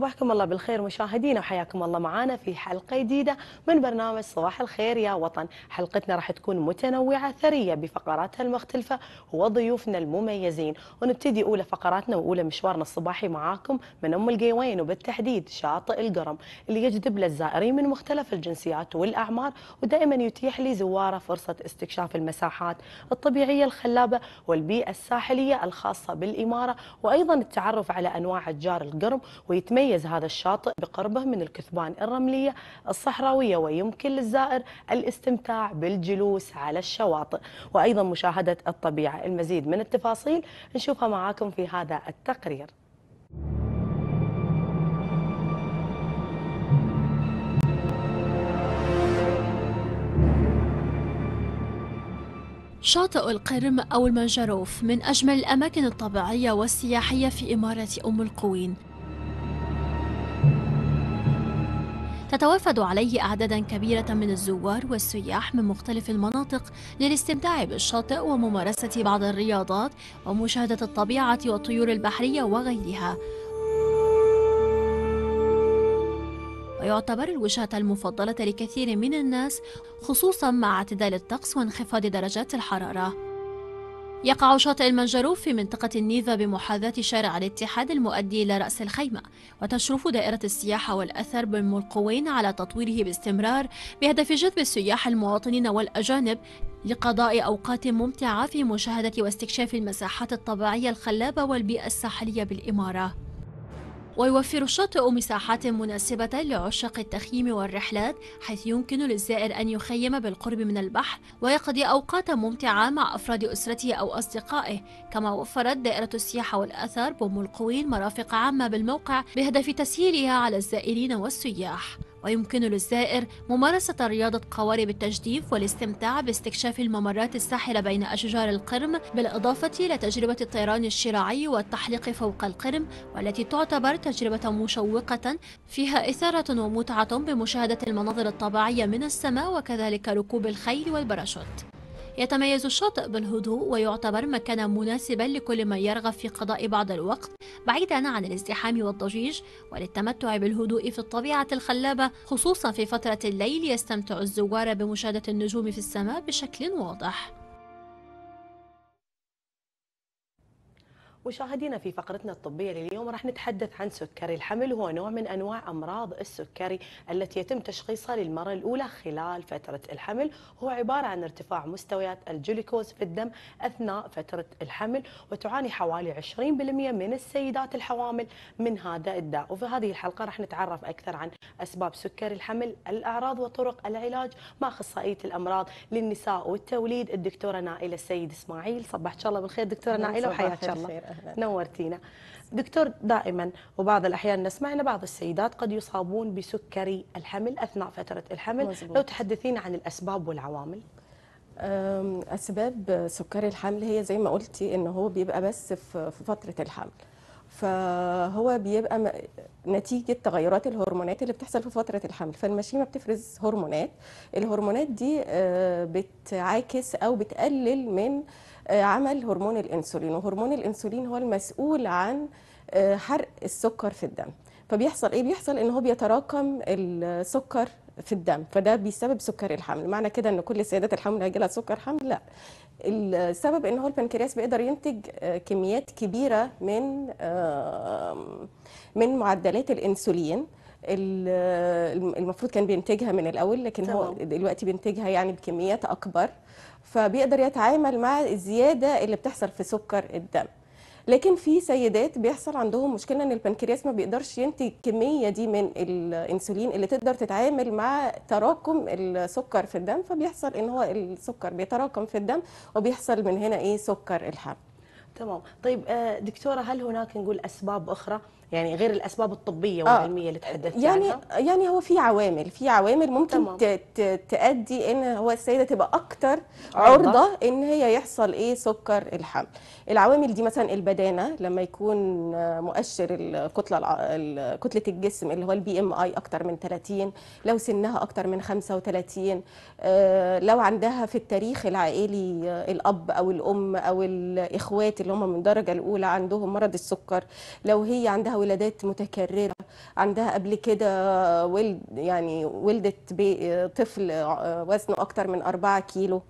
صباحكم الله بالخير مشاهدينا وحياكم الله معنا في حلقة جديدة من برنامج صباح الخير يا وطن حلقتنا راح تكون متنوعة ثرية بفقراتها المختلفة وضيوفنا المميزين ونبتدي أولى فقراتنا وأولى مشوارنا الصباحي معاكم من أم القيوين وبالتحديد شاطئ القرم اللي يجذب للزائرين من مختلف الجنسيات والأعمار ودائما يتيح لزواره فرصة استكشاف المساحات الطبيعية الخلابة والبيئة الساحلية الخاصة بالإمارة وأيضا التعرف على أنواع اتجار القرم ويتميز يتميز هذا الشاطئ بقربه من الكثبان الرملية الصحراوية ويمكن للزائر الاستمتاع بالجلوس على الشواطئ وأيضا مشاهدة الطبيعة المزيد من التفاصيل نشوفها معاكم في هذا التقرير شاطئ القرم أو المنجروف من أجمل الأماكن الطبيعية والسياحية في إمارة أم القوين تتوافد عليه أعدادا كبيرة من الزوار والسياح من مختلف المناطق للاستمتاع بالشاطئ وممارسة بعض الرياضات ومشاهدة الطبيعة والطيور البحرية وغيرها ويعتبر الوجهة المفضلة لكثير من الناس خصوصا مع اعتدال الطقس وانخفاض درجات الحرارة يقع شاطئ المنجروف في منطقة النيفا بمحاذاة شارع الاتحاد المؤدي إلى رأس الخيمة وتشرف دائرة السياحة والأثر بالملقوين على تطويره باستمرار بهدف جذب السياح المواطنين والأجانب لقضاء أوقات ممتعة في مشاهدة واستكشاف المساحات الطبيعية الخلابة والبيئة الساحلية بالإمارة ويوفر الشاطئ مساحات مناسبة لعشاق التخييم والرحلات حيث يمكن للزائر أن يخيم بالقرب من البحر ويقضي أوقات ممتعة مع أفراد أسرته أو أصدقائه كما وفرت دائرة السياحة والأثر بوم القوين مرافق عامة بالموقع بهدف تسهيلها على الزائرين والسياح ويمكن للزائر ممارسة رياضة قوارب التجديف والاستمتاع باستكشاف الممرات الساحرة بين أشجار القرم بالإضافة إلى تجربة الطيران الشراعي والتحليق فوق القرم والتي تعتبر تجربة مشوقة فيها إثارة ومتعة بمشاهدة المناظر الطبيعية من السماء وكذلك ركوب الخيل والباراشوت يتميز الشاطئ بالهدوء ويعتبر مكانا مناسبا لكل من يرغب في قضاء بعض الوقت بعيدا عن الازدحام والضجيج وللتمتع بالهدوء في الطبيعة الخلابة خصوصا في فترة الليل يستمتع الزوار بمشاهدة النجوم في السماء بشكل واضح مشاهدينا في فقرتنا الطبية لليوم راح نتحدث عن سكري الحمل هو نوع من أنواع أمراض السكري التي يتم تشخيصها للمرة الأولى خلال فترة الحمل هو عبارة عن ارتفاع مستويات الجلوكوز في الدم أثناء فترة الحمل وتعاني حوالي 20% من السيدات الحوامل من هذا الداء وفي هذه الحلقة راح نتعرف أكثر عن أسباب سكري الحمل الأعراض وطرق العلاج مع أخصائية الأمراض للنساء والتوليد الدكتورة نائلة السيد إسماعيل صباح الله بالخير دكتورة نائلة وحياك الله نورتينا دكتور دائما وبعض الأحيان نسمع أن بعض السيدات قد يصابون بسكري الحمل أثناء فترة الحمل مزبوط. لو تحدثينا عن الأسباب والعوامل أسباب سكري الحمل هي زي ما قلتي إن هو بيبقى بس في فترة الحمل فهو بيبقى نتيجة تغيرات الهرمونات اللي بتحصل في فترة الحمل فالمشيمة بتفرز هرمونات الهرمونات دي أه، بتعاكس أو بتقلل من آه، عمل هرمون الانسولين وهرمون الانسولين هو المسؤول عن آه، حرق السكر في الدم فبيحصل ايه بيحصل ان هو بيتراكم السكر في الدم فده بيسبب سكر الحمل معنى كده ان كل السيدات الحامل هيجي لها سكر حمل لا السبب ان هو البنكرياس بيقدر ينتج آه، كميات كبيره من من معدلات الانسولين المفروض كان بينتجها من الاول لكن طبعا. هو دلوقتي بينتجها يعني بكميات اكبر فبيقدر يتعامل مع الزياده اللي بتحصل في سكر الدم لكن في سيدات بيحصل عندهم مشكله ان البنكرياس ما بيقدرش ينتج الكميه دي من الانسولين اللي تقدر تتعامل مع تراكم السكر في الدم فبيحصل ان هو السكر بيتراكم في الدم وبيحصل من هنا ايه سكر الحمل تمام طيب آه، دكتوره هل هناك نقول اسباب اخرى يعني غير الاسباب الطبيه آه. والعلميه آه اللي تحدثت يعني عنها يعني هو في عوامل في عوامل ممكن تؤدي ان هو السيده تبقى اكثر عرضه ان هي يحصل ايه سكر الحمل العوامل دي مثلا البدانه لما يكون مؤشر الكتله كتله الجسم اللي هو البي ام اي اكثر من 30 لو سنها اكثر من 35 آه، لو عندها في التاريخ العائلي آه، الاب او الام او الاخوات اللي هم من الدرجه الاولى عندهم مرض السكر لو هي عندها ولادات متكرره عندها قبل كده ولد يعني ولدت طفل آه، وزنه اكتر من 4 كيلو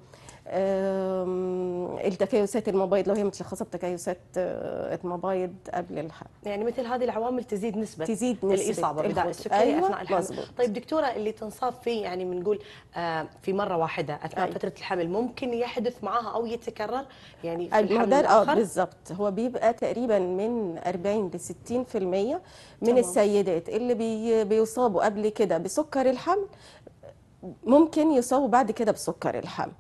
التكيسات المبايض لو هي متشخصه بتكيسات آه، المبايض قبل الحمل يعني مثل هذه العوامل تزيد نسبه تزيد نسبه الاصابه بداء السكري أيوة اثناء الحمل طيب دكتوره اللي تنصاب فيه يعني بنقول آه، في مره واحده اثناء أيوة. فتره الحمل ممكن يحدث معاها او يتكرر يعني في الحمل اه بالظبط هو بيبقى تقريبا من 40 ل 60% من طبعا. السيدات اللي بي بيصابوا قبل كده بسكر الحمل ممكن يصابوا بعد كده بسكر الحمل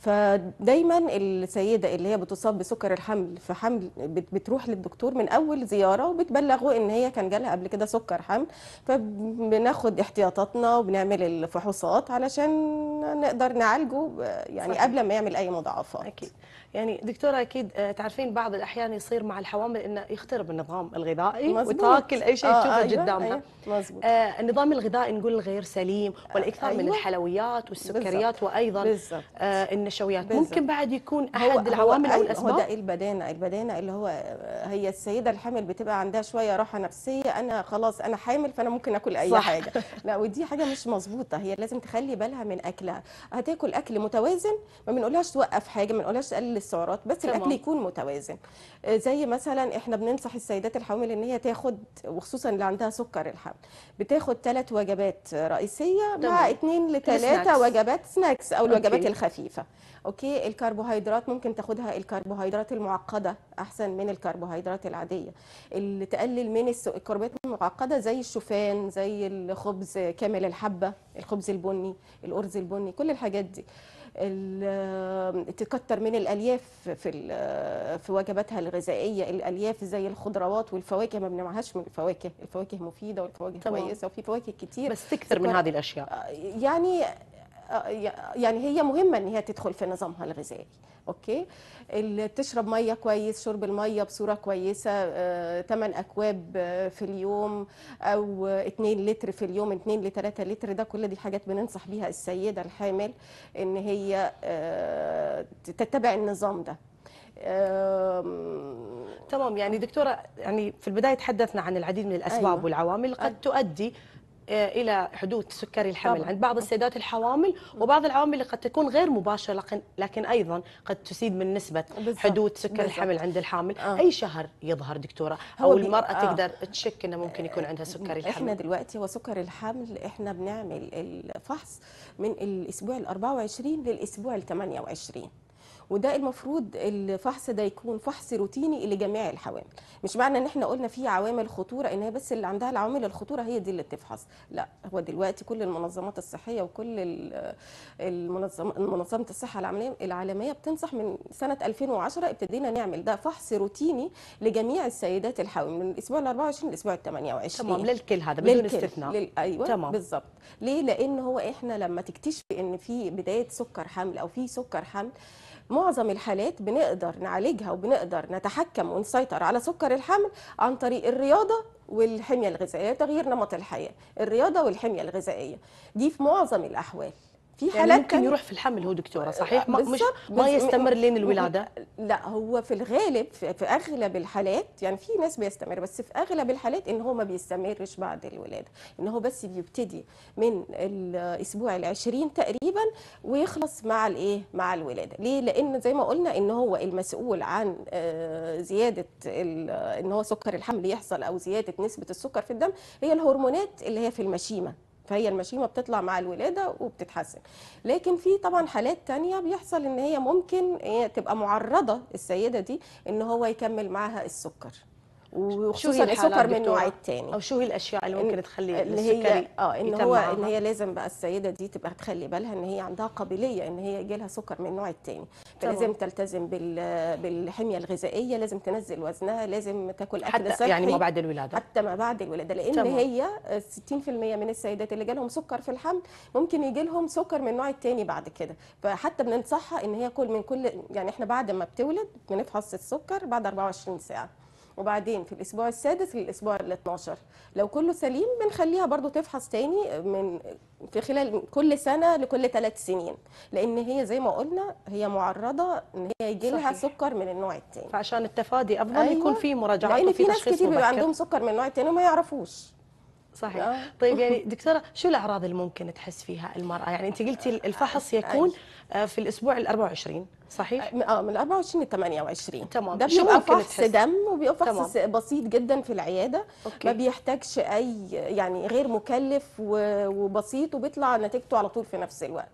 فدايما السيده اللي هي بتصاب بسكر الحمل في حمل بتروح للدكتور من اول زياره وبتبلغه ان هي كان جالها قبل كده سكر حمل فبناخد احتياطاتنا وبنعمل الفحوصات علشان نقدر نعالجه يعني صحيح. قبل ما يعمل اي مضاعفات اكيد يعني دكتوره اكيد آه، تعرفين بعض الاحيان يصير مع الحوامل انه يخترب النظام الغذائي وتاكل اي شيء آه، تشوفه آه أيوة قدامها أيوة آه النظام الغذائي نقول غير سليم آه، والاكثار أيوة من الحلويات والسكريات بالزبط. وايضا بالزبط. آه النشويات بالزبط. ممكن بعد يكون احد العوامل او أيوة، الاسباب هو ده البدانه البدانه اللي هو هي السيده الحامل بتبقى عندها شويه راحه نفسيه انا خلاص انا حامل فانا ممكن اكل اي صح. حاجه لا ودي حاجه مش مظبوطه هي لازم تخلي بالها من اكلها هتاكل اكل متوازن ما بنقولهاش توقف حاجه ما بنقولهاش تقلل السعرات بس تمام. الاكل يكون متوازن آه، زي مثلا احنا بننصح السيدات الحوامل ان هي تاخد وخصوصا اللي عندها سكر الحمل بتاخد ثلاث وجبات رئيسيه تمام. مع اثنين لثلاثه وجبات سناكس او الوجبات أوكي. الخفيفه اوكي الكربوهيدرات ممكن تاخدها الكربوهيدرات المعقده احسن من الكربوهيدرات العاديه اللي تقلل من الكربوهيدرات المعقده زي الشوفان زي الخبز كامل الحبه الخبز البني الارز البني كل الحاجات دي تكتر من الالياف في في وجباتها الغذائيه الالياف زي الخضروات والفواكه ما بنمنعهاش من الفواكه الفواكه مفيده والفواكه كويسه وفي فواكه كتير بس تكتر من هذه الاشياء يعني آه، يعني هي مهمه ان هي تدخل في نظامها الغذائي اوكي اللي بتشرب ميه كويس شرب الميه بصوره كويسه 8 آه، اكواب آه، في اليوم او 2 لتر في اليوم 2 ل 3 لتر ده كل دي حاجات بننصح بيها السيده الحامل ان هي تتبع النظام ده تمام يعني دكتوره يعني في البدايه تحدثنا عن العديد من الاسباب أيوة. والعوامل قد أيوه. تؤدي آه، الى حدوث سكري الحمل طبعا. عند بعض السيدات الحوامل وبعض العوامل اللي قد تكون غير مباشره لكن لكن ايضا قد تزيد من نسبه حدوث سكر الحمل عند الحامل آه. اي شهر يظهر دكتوره او المراه آه. تقدر تشك انه ممكن يكون عندها سكري الحمل احنا دلوقتي وسكر الحمل احنا بنعمل الفحص من الاسبوع ال 24 للاسبوع ال 28 وده المفروض الفحص ده يكون فحص روتيني لجميع الحوامل مش معنى ان احنا قلنا في عوامل خطوره ان هي بس اللي عندها العوامل الخطوره هي دي اللي بتفحص لا هو دلوقتي كل المنظمات الصحيه وكل المنظمه منظمه الصحه العالميه بتنصح من سنه 2010 ابتدينا نعمل ده فحص روتيني لجميع السيدات الحوامل من الاسبوع ال 24 للاسبوع ال 28 تمام للكل هذا بدون استثناء لل... ايوه بالظبط ليه لان هو احنا لما تكتشفي ان في بدايه سكر حمل او في سكر حمل معظم الحالات بنقدر نعالجها وبنقدر نتحكم ونسيطر على سكر الحمل عن طريق الرياضه والحميه الغذائيه تغيير نمط الحياه الرياضه والحميه الغذائيه دي في معظم الاحوال في يعني حالات يعني ممكن يروح في الحمل هو دكتوره آه، صحيح ما مش ما يستمر لين الولاده لا هو في الغالب في اغلب الحالات يعني في ناس بيستمر بس في اغلب الحالات ان هو ما بيستمرش بعد الولاده ان هو بس بيبتدي من الاسبوع ال20 تقريبا ويخلص مع الايه مع الولاده ليه لان زي ما قلنا ان هو المسؤول عن آه، زياده ان هو سكر الحمل يحصل او زياده نسبه السكر في الدم هي الهرمونات اللي هي في المشيمه فهي المشيمه بتطلع مع الولاده وبتتحسن لكن في طبعا حالات تانية بيحصل ان هي ممكن إيه، تبقى معرضه السيده دي ان هو يكمل معاها السكر وخصوصا السكر من نوع الثاني او شو هي الاشياء اللي ممكن تخلي اللي هي اه ان هو ان هي لازم بقى السيده دي تبقى تخلي بالها ان هي عندها قابليه ان هي يجي لها سكر من النوع الثاني فلازم تلتزم بالحميه الغذائيه لازم تنزل وزنها لازم تاكل اكل صحي يعني ما بعد الولاده حتى ما بعد الولاده لان طبعا. هي 60% من السيدات اللي جالهم سكر في الحمل ممكن يجي لهم سكر من النوع الثاني بعد كده فحتى بننصحها ان هي كل من كل يعني احنا بعد ما بتولد بنفحص السكر بعد 24 ساعه وبعدين في الاسبوع السادس للاسبوع ال 12 لو كله سليم بنخليها برضو تفحص تاني من في خلال كل سنه لكل ثلاث سنين لان هي زي ما قلنا هي معرضه ان هي يجي لها سكر من النوع الثاني فعشان التفادي افضل أيوة. يكون في مراجعات لان في ناس كتير بيبقى عندهم سكر من النوع الثاني وما يعرفوش صحيح آه. طيب يعني دكتوره شو الاعراض اللي ممكن تحس فيها المراه يعني انت قلتي الفحص يكون آه، في الاسبوع ال 24 صحيح اه من 24 ل 28 تمام ده بيبقى فحص دم وبيبقى فحص بسيط جدا في العياده أوكي. ما بيحتاجش اي يعني غير مكلف وبسيط وبيطلع نتيجته على طول في نفس الوقت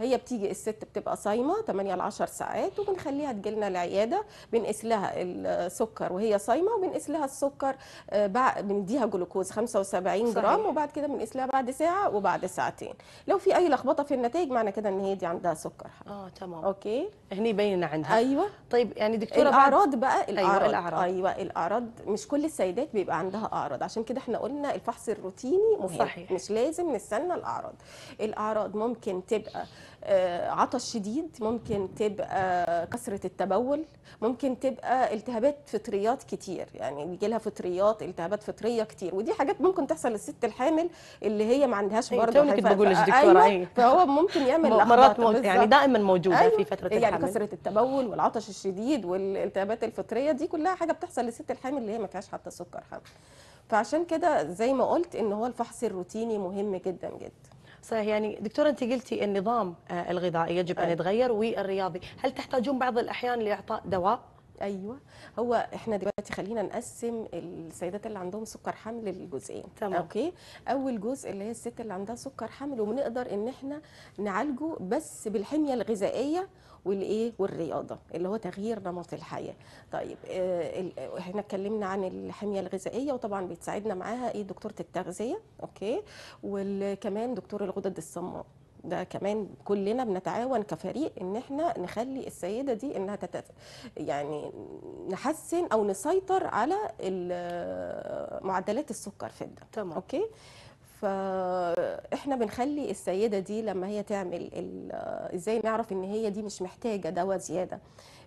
هي بتيجي الست بتبقى صايمه 8 ل 10 ساعات وبنخليها تجي لنا العياده بنقيس لها السكر وهي صايمه وبنقيس لها السكر آه، بنديها جلوكوز 75 صحيح. جرام وبعد كده بنقيس لها بعد ساعه وبعد ساعتين لو في اي لخبطه في النتائج معنى كده ان هي دي عندها سكر اه تمام اوكي هني باين عندها ايوه طيب يعني دكتوره الاعراض بقى أيوة، الأعراض. أيوة الاعراض ايوه الاعراض مش كل السيدات بيبقى عندها اعراض عشان كده احنا قلنا الفحص الروتيني مهم صحيح. مش لازم نستنى الاعراض الاعراض ممكن تبقى آه، عطش شديد ممكن تبقى كثره التبول ممكن تبقى التهابات فطريات كتير يعني بيجي لها فطريات التهابات فطريه كتير ودي حاجات ممكن تحصل للست الحامل اللي هي ما عندهاش أيوة، برضه أيوة دكتورة أيوة. فهو ممكن يعمل مرات يعني دائما موجوده أيوة في فتره يعني الحمل يعني كثره التبول والعطش الشديد والالتهابات الفطريه دي كلها حاجه بتحصل للست الحامل اللي هي ما فيهاش حتى سكر حامل فعشان كده زي ما قلت ان هو الفحص الروتيني مهم جدا جدا صحيح يعني دكتورة أنت قلتي النظام آه، الغذائي يجب أن يتغير والرياضي هل تحتاجون بعض الأحيان لإعطاء دواء ايوه هو احنا دلوقتي خلينا نقسم السيدات اللي عندهم سكر حمل لجزئين تمام اوكي اول جزء اللي هي الست اللي عندها سكر حمل وبنقدر ان احنا نعالجه بس بالحميه الغذائيه والايه والرياضه اللي هو تغيير نمط الحياه طيب آه احنا اتكلمنا عن الحميه الغذائيه وطبعا بتساعدنا معاها ايه دكتوره التغذيه اوكي وكمان دكتور الغدد الصماء ده كمان كلنا بنتعاون كفريق ان احنا نخلي السيده دي انها تتف... يعني نحسن او نسيطر على معدلات السكر في الدم تمام اوكي فاحنا بنخلي السيده دي لما هي تعمل ازاي نعرف ان هي دي مش محتاجه دواء زياده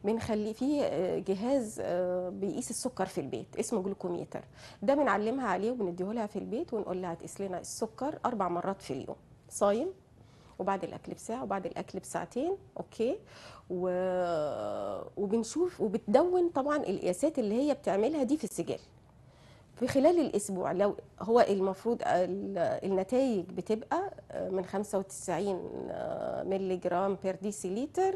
بنخلي فيه جهاز بيقيس السكر في البيت اسمه جلوكوميتر ده بنعلمها عليه وبنديه لها في البيت ونقول لها تقيس لنا السكر اربع مرات في اليوم صايم وبعد الاكل بساعه وبعد الاكل بساعتين اوكي و... وبنشوف وبتدون طبعا القياسات اللي هي بتعملها دي في السجال في خلال الاسبوع لو هو المفروض النتائج بتبقى من 95 مللي جرام بير ديسي لتر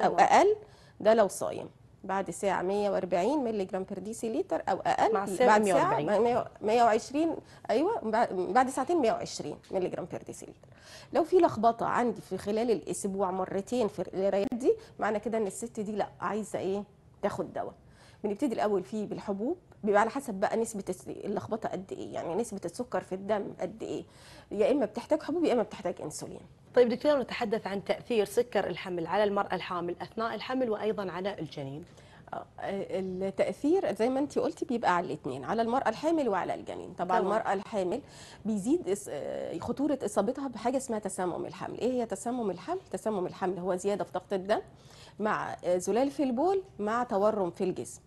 او اقل ده لو صايم بعد ساعة 140 مللي جرام بير دي لتر أو أقل مع الساعة بعد 140 ساعة 120 أيوه بعد ساعتين 120 مللي جرام بير دي لتر لو في لخبطة عندي في خلال الأسبوع مرتين في الريال دي معنى كده إن الست دي لا عايزة إيه تاخد دواء بنبتدي الأول فيه بالحبوب بيبقى على حسب بقى نسبه اللخبطه قد ايه يعني نسبه السكر في الدم قد ايه يا اما بتحتاج حبوب يا اما بتحتاج انسولين طيب دكتور نتحدث عن تأثير سكر الحمل على المرأة الحامل أثناء الحمل وأيضا على الجنين آه، التاثير زي ما انت قلتي بيبقى على الاثنين على المراه الحامل وعلى الجنين طبعا طبعا المراه الحامل بيزيد آه، خطوره اصابتها بحاجه اسمها تسمم الحمل ايه هي تسمم الحمل تسمم الحمل هو زياده في ضغط الدم مع آه، زلال في البول مع تورم في الجسم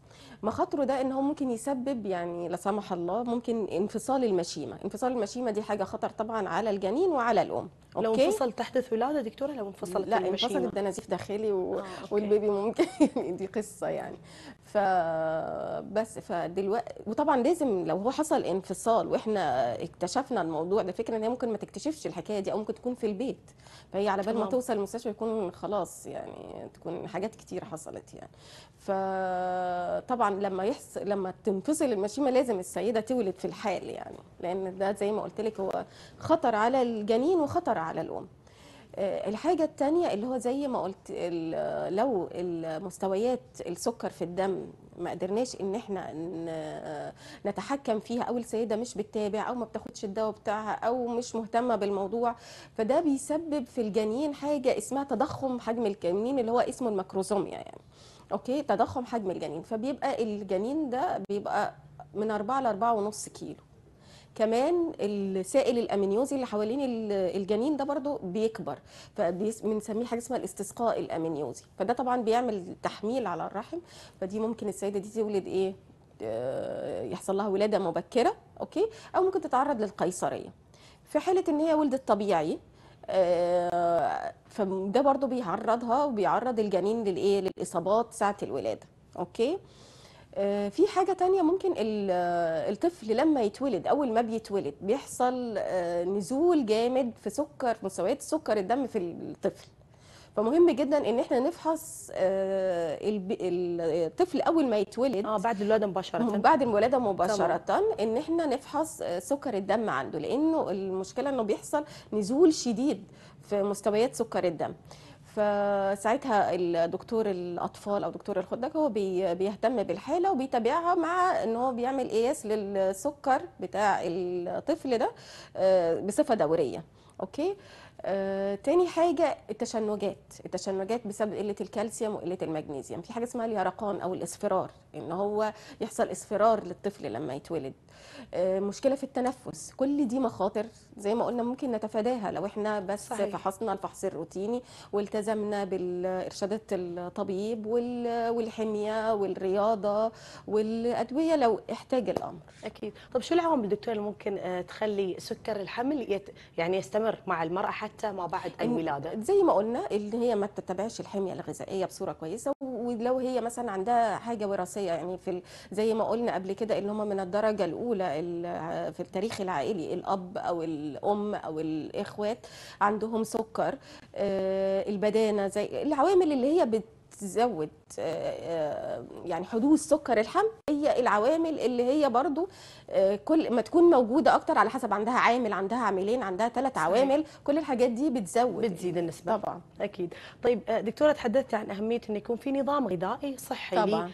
مخاطره ده ان هو ممكن يسبب يعني لا سمح الله ممكن انفصال المشيمه انفصال المشيمه دي حاجه خطر طبعا على الجنين وعلى الام أوكي؟ لو انفصل تحدث ولاده دكتوره لو انفصلت لا المشيمه لا انفصلت ده نزيف داخلي و... آه، والبيبي ممكن دي قصه يعني ف بس فدلوقتي وطبعا لازم لو هو حصل انفصال واحنا اكتشفنا الموضوع ده فكره ان هي ممكن ما تكتشفش الحكايه دي او ممكن تكون في البيت فهي على بال ما توصل المستشفى يكون خلاص يعني تكون حاجات كتير حصلت يعني ف طبعا لما يحصل لما تنفصل المشيمه لازم السيده تولد في الحال يعني لان ده زي ما قلت لك هو خطر على الجنين وخطر على الام آه، الحاجة التانية اللي هو زي ما قلت لو المستويات السكر في الدم ما قدرناش ان احنا نتحكم فيها او السيدة مش بتتابع او ما بتاخدش الدواء بتاعها او مش مهتمة بالموضوع فده بيسبب في الجنين حاجة اسمها تضخم حجم الجنين اللي هو اسمه الماكروزوميا يعني اوكي تضخم حجم الجنين فبيبقى الجنين ده بيبقى من 4 ل 4.5 كيلو كمان السائل الامينيوزي اللي حوالين الجنين ده برضو بيكبر فبنسميه حاجه اسمها الاستسقاء الامينيوزي فده طبعا بيعمل تحميل على الرحم فدي ممكن السيده دي تولد ايه آه، يحصل لها ولاده مبكره اوكي او ممكن تتعرض للقيصريه في حاله ان هي ولدت طبيعي آه، فده برضو بيعرضها وبيعرض الجنين للايه للاصابات ساعه الولاده اوكي آه، في حاجه تانية ممكن آه، الطفل لما يتولد اول ما بيتولد بيحصل نزول جامد في سكر في مستويات سكر الدم في الطفل فمهم جدا ان احنا نفحص آه، الطفل اول ما يتولد اه بعد الولاده مباشره بعد الولاده مباشره طبعا. ان احنا نفحص آه، سكر الدم عنده لانه المشكله انه بيحصل نزول شديد في مستويات سكر الدم فساعتها الدكتور الاطفال او دكتور الخدك هو بيهتم بالحاله وبيتابعها مع ان هو بيعمل قياس للسكر بتاع الطفل ده آه، بصفه دوريه اوكي آه، تاني حاجة التشنجات التشنجات بسبب قلة الكالسيوم وقلة المغنيسيوم في حاجة اسمها اليرقان أو الإصفرار إن هو يحصل إصفرار للطفل لما يتولد آه، مشكلة في التنفس كل دي مخاطر زي ما قلنا ممكن نتفاداها لو احنا بس صحيح. فحصنا الفحص الروتيني والتزمنا بالإرشادات الطبيب والحمية والرياضة والأدوية لو احتاج الأمر أكيد طب شو العوامل دكتور ممكن آه، تخلي سكر الحمل يت... يعني يستمر تستمر مع المرأة حتى ما بعد الولادة زي ما قلنا اللي هي ما تتبعش الحمية الغذائية بصورة كويسة ولو هي مثلا عندها حاجة وراثية يعني في زي ما قلنا قبل كده اللي هم من الدرجة الأولى في التاريخ العائلي الأب أو الأم أو الإخوات عندهم سكر آه، البدانة زي العوامل اللي هي بت تزود آه، آه، يعني حدوث سكر الحمل هي العوامل اللي هي برضو كل ما تكون موجوده اكتر على حسب عندها عامل عندها عاملين عندها ثلاث عوامل كل الحاجات دي بتزود بتزيد يعني. النسبه طبعا اكيد طيب آه، دكتوره تحدثت عن اهميه ان يكون في نظام غذائي صحي طبعا.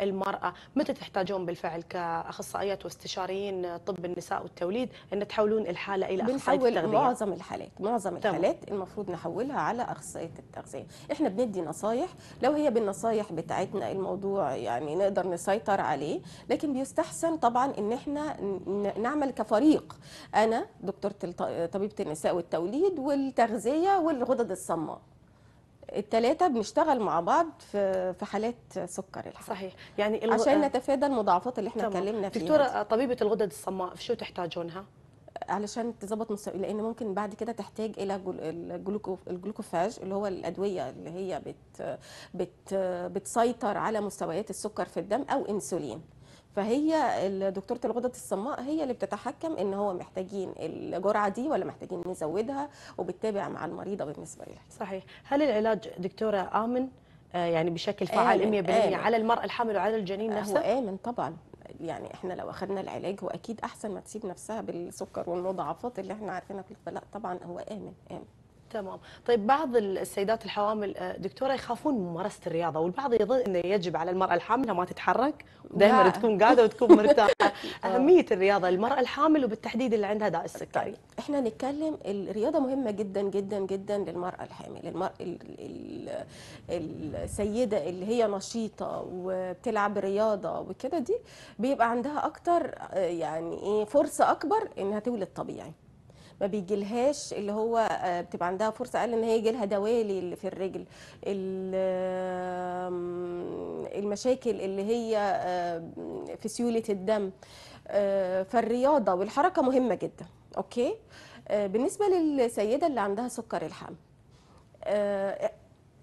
للمراه متى تحتاجون بالفعل كاخصائيات واستشاريين آه، طب النساء والتوليد ان تحولون الحاله الى اخصائيه التغذيه بنحول معظم الحالات معظم طبعا. الحالات المفروض نحولها على اخصائيه التغذيه احنا بندي نصايح لو هي بالنصايح بتاعتنا الموضوع يعني نقدر نسيطر عليه لكن بيستحسن طبعا ان ان احنا نعمل كفريق انا دكتوره طبيبه النساء والتوليد والتغذيه والغدد الصماء التلاتة بنشتغل مع بعض في في حالات سكر الحقيقة. صحيح يعني الو... عشان آه. نتفادى المضاعفات اللي احنا اتكلمنا فيها دكتوره آه، طبيبه الغدد الصماء شو تحتاجونها؟ علشان تظبط مستوى لان ممكن بعد كده تحتاج الى الجلوكو الجلوكوفاج اللي هو الادويه اللي هي بت بت بتسيطر على مستويات السكر في الدم او انسولين فهي دكتوره الغدد الصماء هي اللي بتتحكم ان هو محتاجين الجرعه دي ولا محتاجين نزودها وبتتابع مع المريضه بالنسبه لها صحيح هل العلاج دكتوره امن آه، يعني بشكل فعال 100% على المراه الحامل وعلى الجنين آه، نفسه هو امن طبعا يعني احنا لو اخذنا العلاج هو اكيد احسن ما تسيب نفسها بالسكر والمضاعفات اللي احنا عارفينها في القلاء طبعا هو امن امن تمام طيب بعض السيدات الحوامل آه، دكتوره يخافون من ممارسه الرياضه والبعض يظن انه يجب على المراه الحامل ما تتحرك دائما تكون قاعده وتكون مرتاحه اهميه الرياضه للمراه الحامل وبالتحديد اللي عندها داء السكري طيب. احنا نتكلم الرياضه مهمه جدا جدا جدا للمراه الحامل المر... ال ال السيده اللي هي نشيطه وبتلعب رياضه وكده دي بيبقى عندها اكتر آه، يعني ايه فرصه اكبر انها تولد طبيعي ما بيجيلهاش اللي هو آه، بتبقى عندها فرصه اقل ان هي يجيلها دوالي دوالي في الرجل المشاكل اللي هي آه، في سيوله الدم آه، فالرياضه والحركه مهمه جدا اوكي بالنسبه للسيده اللي عندها سكر الحمل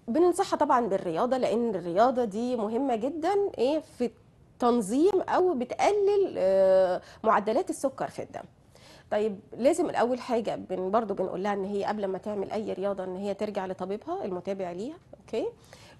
بننصحها طبعا بالرياضه لان الرياضه دي مهمه جدا ايه في تنظيم او بتقلل معدلات السكر في الدم طيب لازم الاول حاجه بن برضو بنقول لها ان هي قبل ما تعمل اي رياضه ان هي ترجع لطبيبها المتابع ليها اوكي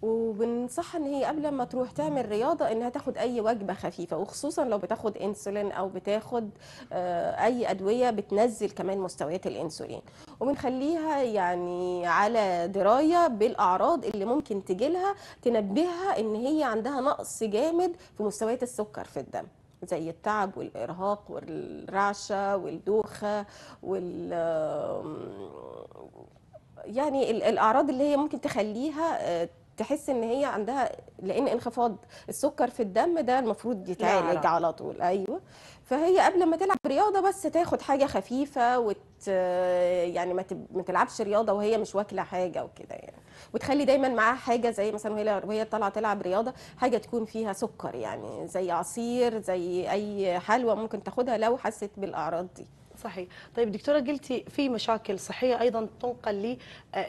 وبنصحها ان هي قبل ما تروح تعمل رياضه انها تاخد اي وجبه خفيفه وخصوصا لو بتاخد انسولين او بتاخد آه، اي ادويه بتنزل كمان مستويات الانسولين وبنخليها يعني على درايه بالاعراض اللي ممكن تجيلها تنبهها ان هي عندها نقص جامد في مستويات السكر في الدم زي التعب والارهاق والرعشه والدوخه وال يعني الاعراض اللي هي ممكن تخليها آه، تحس ان هي عندها لان انخفاض السكر في الدم ده المفروض يتعالج على طول ايوه فهي قبل ما تلعب رياضه بس تاخد حاجه خفيفه وت آه، يعني ما تلعبش رياضه وهي مش واكله حاجه وكده يعني وتخلي دايما معاها حاجه زي مثلا وهي وهي طالعه تلعب رياضه حاجه تكون فيها سكر يعني زي عصير زي اي حلوى ممكن تاخدها لو حست بالاعراض دي صحيح طيب دكتوره قلتي في مشاكل صحيه ايضا تنقل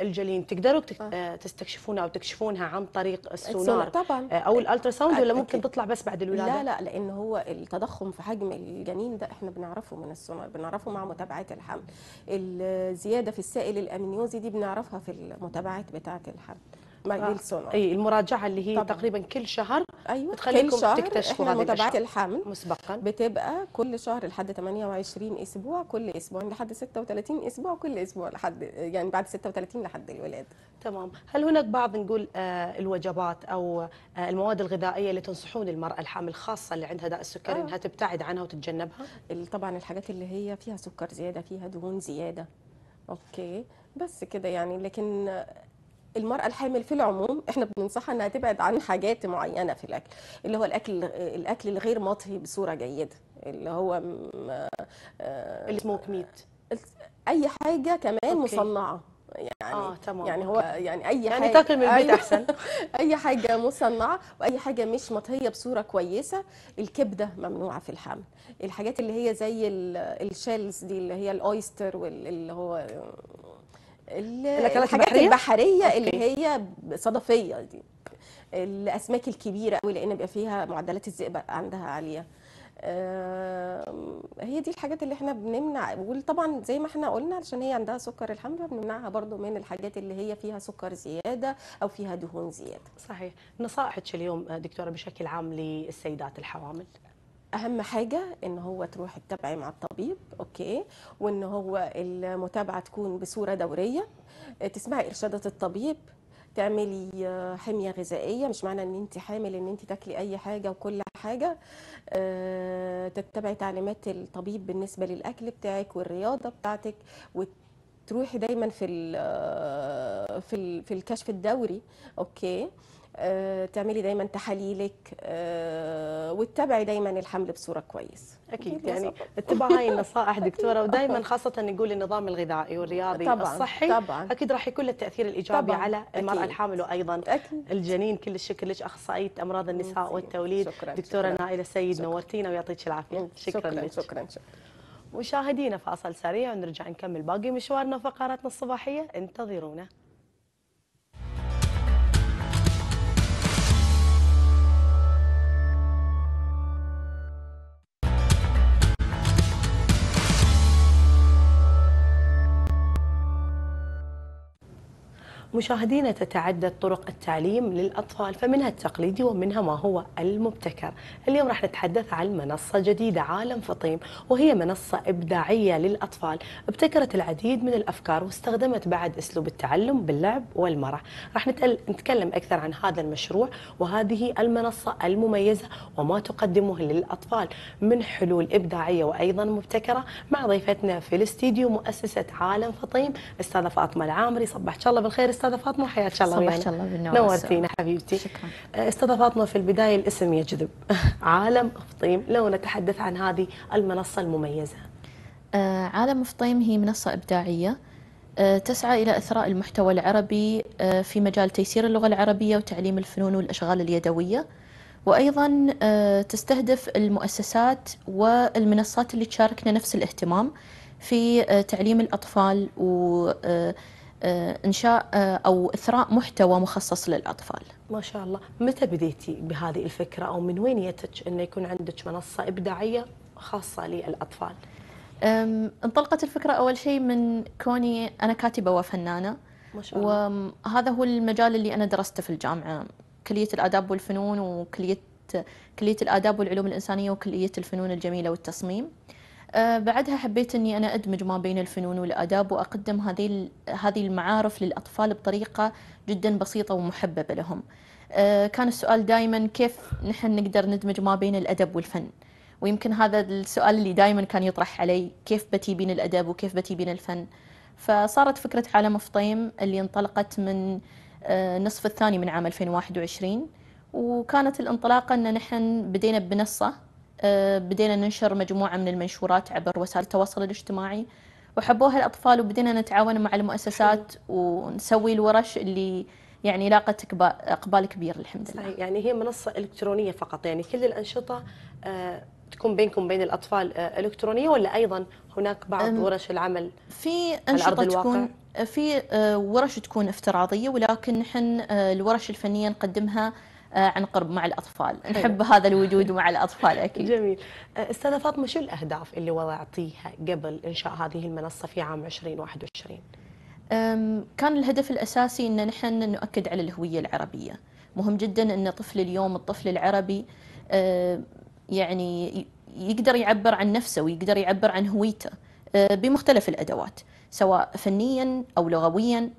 للجلين تقدروا آه. آه، تستكشفونها او تكشفونها عن طريق السونار طبعا آه، او الالتراساوند ولا ممكن تطلع بس بعد الولاده لا لا لان هو التضخم في حجم الجنين ده احنا بنعرفه من السونار بنعرفه مع متابعات الحمل الزياده في السائل الامنيوزي دي بنعرفها في المتابعات بتاعه الحمل ماجيلسون اي المراجعه اللي هي طبعًا. تقريبا كل شهر ايوه بتخليكم تكتشفوا هذه متابعه الحمل مسبقا بتبقى كل شهر لحد 28 اسبوع كل اسبوع لحد 36 اسبوع كل اسبوع لحد يعني بعد 36 لحد الولاده تمام هل هناك بعض نقول آه الوجبات او آه المواد الغذائيه اللي تنصحون المراه الحامل خاصه اللي عندها داء السكري آه. انها تبتعد عنها وتتجنبها طبعا الحاجات اللي هي فيها سكر زياده فيها دهون زياده اوكي بس كده يعني لكن المرأة الحامل في العموم احنا بننصحها انها تبعد عن حاجات معينة في الاكل اللي هو الاكل الاكل الغير مطهي بصورة جيدة اللي هو آه، السموك ميت اي حاجة كمان أوكي. مصنعة يعني آه، تمام. يعني هو يعني اي يعني حاجه تاكل من البيت أيوة. احسن اي حاجه مصنعه واي حاجه مش مطهيه بصوره كويسه الكبده ممنوعه في الحمل الحاجات اللي هي زي الشيلز دي اللي هي الاويستر واللي هو الحاجات البحريه البحرية اللي هي صدفيه دي الاسماك الكبيره قوي لان بيبقى فيها معدلات الزئبق عندها عاليه هي دي الحاجات اللي احنا بنمنع وطبعا زي ما احنا قلنا علشان هي عندها سكر الحمراء بنمنعها برضو من الحاجات اللي هي فيها سكر زياده او فيها دهون زياده صحيح نصائحك اليوم دكتوره بشكل عام للسيدات الحوامل اهم حاجه ان هو تروح تتابعي مع الطبيب اوكي وان هو المتابعه تكون بصوره دوريه تسمعي ارشادات الطبيب تعملي آه، حميه غذائيه مش معنى ان انت حامل ان انت تاكلي اي حاجه وكل حاجه آه، تتبعي تعليمات الطبيب بالنسبه للاكل بتاعك والرياضه بتاعتك وتروحي دايما في آه، في في الكشف الدوري اوكي آه، تعملي دايما تحاليلك آه، وتتابعي دايما الحمل بصوره كويس اكيد يعني اتبع هاي النصائح دكتوره ودائما خاصه نقول النظام الغذائي والرياضي طبعًا الصحي طبعًا اكيد راح يكون له التاثير الايجابي على المراه الحامل وايضا الجنين كل الشكل لك اخصائيه امراض النساء والتوليد شكرا دكتوره شكرا نائله سيد نورتينا ويعطيك العافيه شكرا شكرا لك. شكرا, شكرا. مشاهدينا فاصل سريع ونرجع نكمل باقي مشوارنا وفقراتنا الصباحيه انتظرونا مشاهدينا تتعدد طرق التعليم للأطفال فمنها التقليدي ومنها ما هو المبتكر اليوم راح نتحدث عن منصة جديدة عالم فطيم وهي منصة إبداعية للأطفال ابتكرت العديد من الأفكار واستخدمت بعد أسلوب التعلم باللعب والمرح راح نتكلم أكثر عن هذا المشروع وهذه المنصة المميزة وما تقدمه للأطفال من حلول إبداعية وأيضا مبتكرة مع ضيفتنا في الاستديو مؤسسة عالم فطيم أستاذة فاطمة العامري صباحك الله بالخير أستاذ استاذه فاطمه حياك الله صبحت الله بالنور نورتينا حبيبتي شكرا استاذه فاطمه في البدايه الاسم يجذب عالم افطيم لو نتحدث عن هذه المنصه المميزه آه، عالم افطيم هي منصه ابداعيه آه، تسعى الى اثراء المحتوى العربي آه، في مجال تيسير اللغه العربيه وتعليم الفنون والاشغال اليدويه وايضا تستهدف المؤسسات والمنصات اللي تشاركنا نفس الاهتمام في تعليم الاطفال و آه، انشاء آه، او اثراء محتوى مخصص للاطفال. ما شاء الله، متى بديتي بهذه الفكره او من وين يتك انه يكون عندك منصه ابداعيه خاصه للاطفال؟ انطلقت الفكره اول شيء من كوني انا كاتبه وفنانه. ما شاء الله. وهذا هو المجال اللي انا درسته في الجامعه، كليه الاداب والفنون وكليه كليه الاداب والعلوم الانسانيه وكليه الفنون الجميله والتصميم. آه، بعدها حبيت اني انا ادمج ما بين الفنون والاداب واقدم هذه هذه المعارف للاطفال بطريقه جدا بسيطه ومحببه لهم. آه، كان السؤال دائما كيف نحن نقدر ندمج ما بين الادب والفن؟ ويمكن هذا السؤال اللي دائما كان يطرح علي كيف بين الادب وكيف بين الفن؟ فصارت فكره عالم فطيم اللي انطلقت من النصف آه، الثاني من عام 2021 وكانت الانطلاقه ان نحن بدينا بمنصه آه، بدينا ننشر مجموعة من المنشورات عبر وسائل التواصل الاجتماعي وحبوها الأطفال وبدينا نتعاون مع المؤسسات ونسوي الورش اللي يعني لاقت اقبال كبير الحمد لله. صحيح يعني هي منصه الكترونيه فقط يعني كل الانشطه آه، تكون بينكم بين الاطفال آه، الكترونيه ولا ايضا هناك بعض ورش العمل في انشطه تكون في ورش تكون افتراضيه ولكن نحن الورش الفنيه نقدمها آه، عن قرب مع الأطفال نحب هذا الوجود مع الأطفال أكيد جميل آه، أستاذة فاطمة شو الأهداف اللي وضعتيها قبل إنشاء هذه المنصة في عام 2021 كان الهدف الأساسي أن نحن نؤكد على الهوية العربية مهم جدا أن طفل اليوم الطفل العربي آه، يعني يقدر يعبر عن نفسه ويقدر يعبر عن هويته بمختلف الأدوات سواء فنيا أو لغويا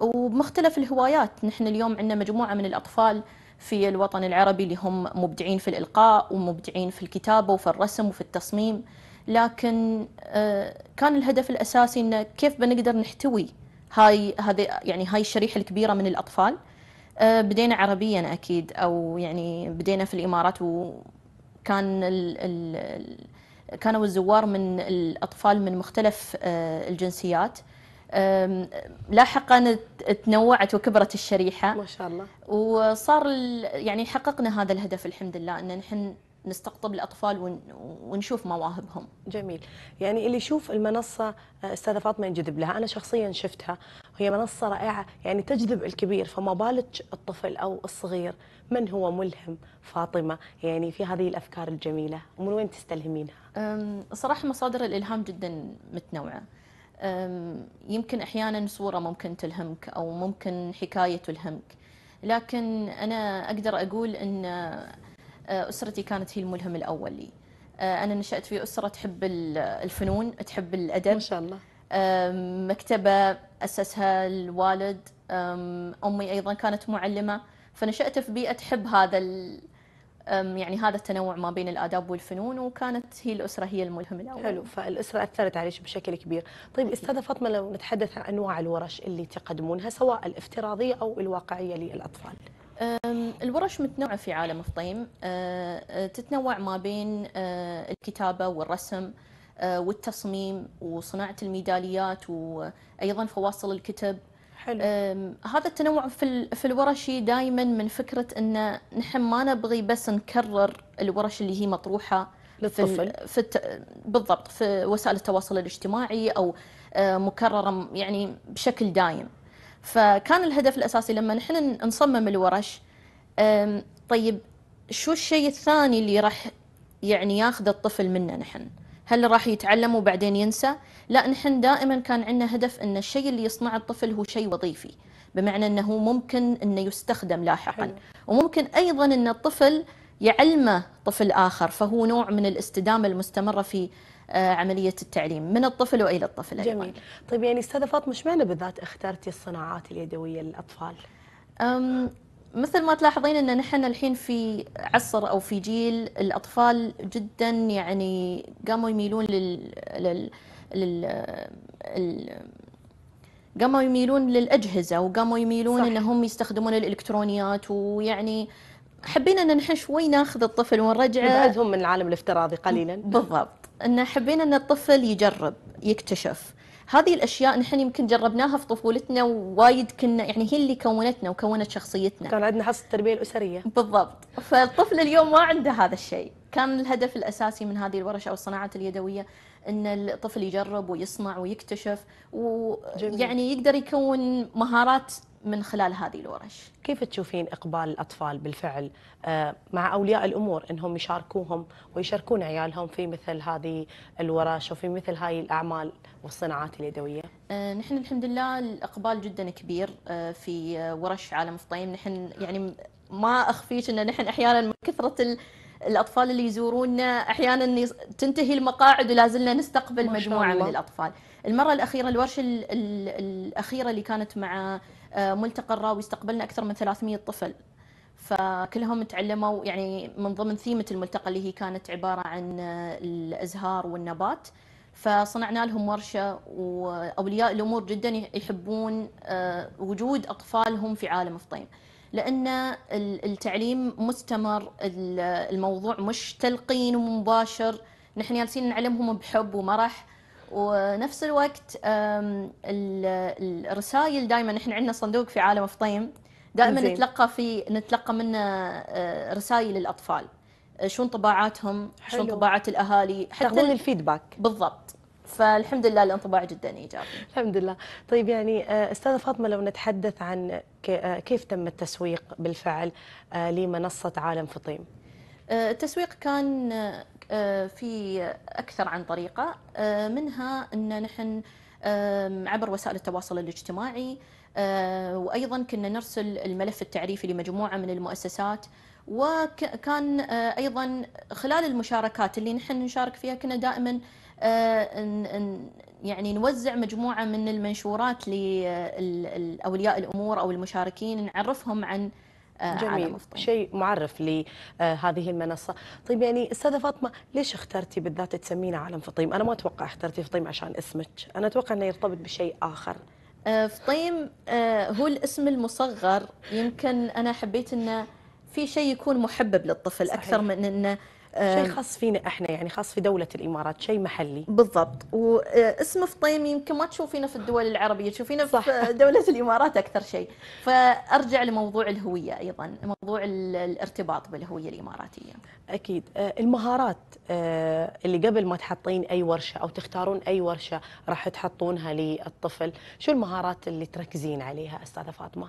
وبمختلف الهوايات نحن اليوم عندنا مجموعة من الأطفال في الوطن العربي اللي هم مبدعين في الإلقاء ومبدعين في الكتابة وفي الرسم وفي التصميم لكن آه، كان الهدف الأساسي إنه كيف بنقدر نحتوي هاي هذه يعني هاي الشريحة الكبيرة من الأطفال آه، بدينا عربيا أكيد أو يعني بدينا في الإمارات وكان ال ال كانوا الزوار من الأطفال من مختلف آه، الجنسيات لاحقا تنوعت وكبرت الشريحه ما شاء الله وصار يعني حققنا هذا الهدف الحمد لله ان نحن نستقطب الاطفال ونشوف مواهبهم. جميل، يعني اللي يشوف المنصه آه، استاذه فاطمه ينجذب لها، انا شخصيا شفتها هي منصه رائعه يعني تجذب الكبير فما بالك الطفل او الصغير، من هو ملهم فاطمه يعني في هذه الافكار الجميله ومن وين تستلهمينها؟ صراحه مصادر الالهام جدا متنوعه. يمكن أحيانا صورة ممكن تلهمك أو ممكن حكاية تلهمك لكن أنا أقدر أقول أن أه، أسرتي كانت هي الملهم الأول لي أه، أنا نشأت في أسرة تحب الفنون تحب الأدب ما شاء الله مكتبة أسسها الوالد أمي أيضا كانت معلمة فنشأت في بيئة تحب هذا يعني هذا التنوع ما بين الاداب والفنون وكانت هي الاسره هي الملهم الاول. حلو فالاسره اثرت عليك بشكل كبير. طيب استاذه فاطمه لو نتحدث عن انواع الورش اللي تقدمونها سواء الافتراضيه او الواقعيه للاطفال. الورش متنوعة في عالم فطيم أه، أه، تتنوع ما بين أه، الكتابة والرسم والتصميم وصناعة الميداليات وأيضا فواصل الكتب حلو. هذا التنوع في في الورشي دائما من فكره ان نحن ما نبغي بس نكرر الورش اللي هي مطروحه للطفل في, الت... بالضبط في وسائل التواصل الاجتماعي او أه، مكرره يعني بشكل دايم فكان الهدف الاساسي لما نحن نصمم الورش طيب شو الشيء الثاني اللي راح يعني ياخذ الطفل منا نحن هل راح يتعلم وبعدين ينسى لا نحن دائما كان عندنا هدف ان الشيء اللي يصنعه الطفل هو شيء وظيفي بمعنى انه ممكن انه يستخدم لاحقا وممكن ايضا ان الطفل يعلمه طفل اخر فهو نوع من الاستدامه المستمره في آه، عمليه التعليم من الطفل والى الطفل جميل. ايضا جميل طيب يعني استاذه فاطمه معنى بالذات اخترتي الصناعات اليدويه للاطفال مثل ما تلاحظين ان نحن الحين في عصر او في جيل الاطفال جدا يعني قاموا يميلون لل, لل... لل... لل... قاموا يميلون للاجهزه وقاموا يميلون صح. انهم يستخدمون الالكترونيات ويعني حبينا ان نحن شوي ناخذ الطفل ونرجعه نبعدهم من العالم الافتراضي قليلا بالضبط ان حبينا ان الطفل يجرب يكتشف هذه الاشياء نحن يمكن جربناها في طفولتنا ووايد كنا يعني هي اللي كونتنا وكونت شخصيتنا كان عندنا حصه التربيه الاسريه بالضبط فالطفل اليوم ما عنده هذا الشيء كان الهدف الاساسي من هذه الورش او الصناعات اليدويه ان الطفل يجرب ويصنع ويكتشف ويعني يقدر يكون مهارات من خلال هذه الورش. كيف تشوفين اقبال الاطفال بالفعل آه، مع اولياء الامور انهم يشاركوهم ويشاركون عيالهم في مثل هذه الورش وفي مثل هاي الاعمال والصناعات اليدويه؟ آه، نحن الحمد لله الاقبال جدا كبير آه، في ورش عالم الطيم، نحن يعني ما اخفيك ان نحن احيانا من كثره الاطفال اللي يزورونا احيانا تنتهي المقاعد ولا زلنا نستقبل مجموعه الله. من الاطفال المره الاخيره الورشه الاخيره اللي كانت مع آه، ملتقى الراوي استقبلنا اكثر من 300 طفل فكلهم تعلموا يعني من ضمن ثيمه الملتقى اللي هي كانت عباره عن آه، الازهار والنبات فصنعنا لهم ورشه واولياء الامور جدا يحبون آه، وجود اطفالهم في عالم فطيم. لأن التعليم مستمر الموضوع مش تلقين مباشر نحن جالسين نعلمهم بحب ومرح ونفس الوقت الرسائل دائما نحن عندنا صندوق في عالم فطيم دائما نتلقى في نتلقى منه آه، رسائل الاطفال آه، شو انطباعاتهم شو انطباعات الاهالي حتى الفيدباك بالضبط فالحمد لله الانطباع جدا ايجابي. الحمد لله. طيب يعني آه، استاذه فاطمه لو نتحدث عن آه، كيف تم التسويق بالفعل آه، لمنصه عالم فطيم؟ التسويق كان في اكثر عن طريقه منها ان نحن عبر وسائل التواصل الاجتماعي وايضا كنا نرسل الملف التعريفي لمجموعه من المؤسسات وكان ايضا خلال المشاركات اللي نحن نشارك فيها كنا دائما آه، يعني نوزع مجموعة من المنشورات لأولياء الأمور أو المشاركين نعرفهم عن آه، جميل شيء معرف لهذه آه، المنصة طيب يعني أستاذة فاطمة ليش اخترتي بالذات تسمينا عالم فطيم أنا ما أتوقع اخترتي فطيم عشان اسمك أنا أتوقع أنه يرتبط بشيء آخر فطيم هو الاسم المصغر يمكن أنا حبيت أنه في شيء يكون محبب للطفل صحيح. أكثر من أنه شيء خاص فينا احنا يعني خاص في دوله الامارات شيء محلي بالضبط واسم فطيم يمكن ما تشوفينه في الدول العربيه تشوفينه صح. في دوله الامارات اكثر شيء فارجع لموضوع الهويه ايضا موضوع الارتباط بالهويه الاماراتيه اكيد آه، المهارات آه، اللي قبل ما تحطين اي ورشه او تختارون اي ورشه راح تحطونها للطفل شو المهارات اللي تركزين عليها استاذه فاطمه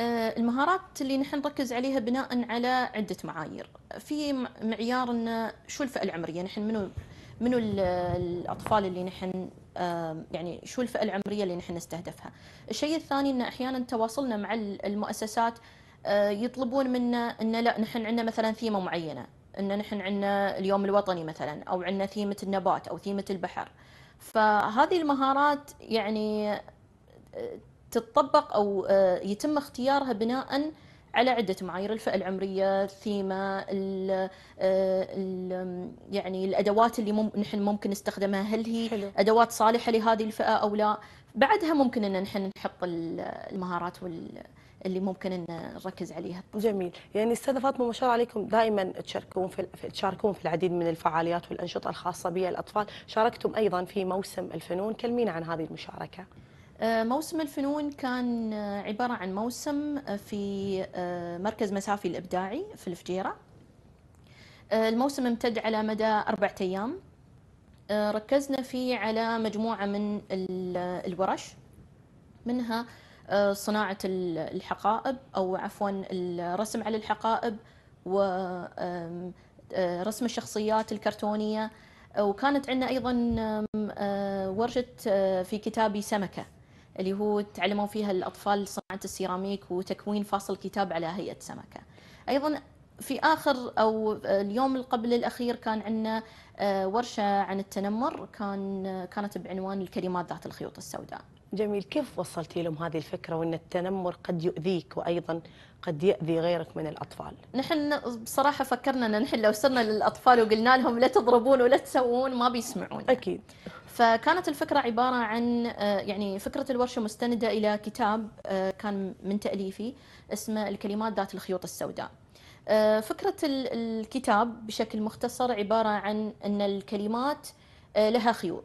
آه، المهارات اللي نحن نركز عليها بناء على عدة معايير في معيار ان شو الفئة العمرية نحن منو منو الأطفال اللي نحن يعني شو الفئة العمرية اللي نحن نستهدفها الشيء الثاني ان أحيانا تواصلنا مع المؤسسات آه، يطلبون منا ان لا نحن عندنا مثلا ثيمة معينة ان نحن عندنا اليوم الوطني مثلا او عندنا ثيمة النبات او ثيمة البحر فهذه المهارات يعني آه، تتطبق او آه، يتم اختيارها بناء على عده معايير الفئه العمريه، الثيمه، ال آه، الـ يعني الادوات اللي نحن ممكن نستخدمها، هل هي حلو. ادوات صالحه لهذه الفئه او لا؟ بعدها ممكن ان نحن نحط المهارات وال اللي ممكن ان نركز عليها. جميل، يعني استاذه فاطمه ما شاء الله عليكم دائما تشاركون في تشاركون في العديد من الفعاليات والانشطه الخاصه بالاطفال، شاركتم ايضا في موسم الفنون، كلمينا عن هذه المشاركه. آه، موسم الفنون كان آه، عبارة عن موسم آه، في مركز مسافي الإبداعي في الفجيرة الموسم امتد على مدى أربعة أيام ركزنا فيه على مجموعة من الورش منها صناعة الحقائب أو عفوا الرسم على الحقائب ورسم الشخصيات الكرتونية وكانت عندنا أيضا ورشة في كتابي سمكة اللي هو تعلموا فيها الأطفال صناعة السيراميك وتكوين فاصل كتاب على هيئة سمكة أيضا في آخر أو اليوم القبل الأخير كان عندنا آه، ورشة عن التنمر كان آه، كانت بعنوان الكلمات ذات الخيوط السوداء جميل كيف وصلتي لهم هذه الفكرة وأن التنمر قد يؤذيك وأيضا قد يأذي غيرك من الأطفال نحن بصراحة فكرنا أن نحن لو صرنا للأطفال وقلنا لهم لا تضربون ولا تسوون ما بيسمعون أكيد فكانت الفكرة عبارة عن آه، يعني فكرة الورشة مستندة إلى كتاب آه، كان من تأليفي اسمه الكلمات ذات الخيوط السوداء آه، فكرة الكتاب بشكل مختصر عبارة عن أن الكلمات لها خيوط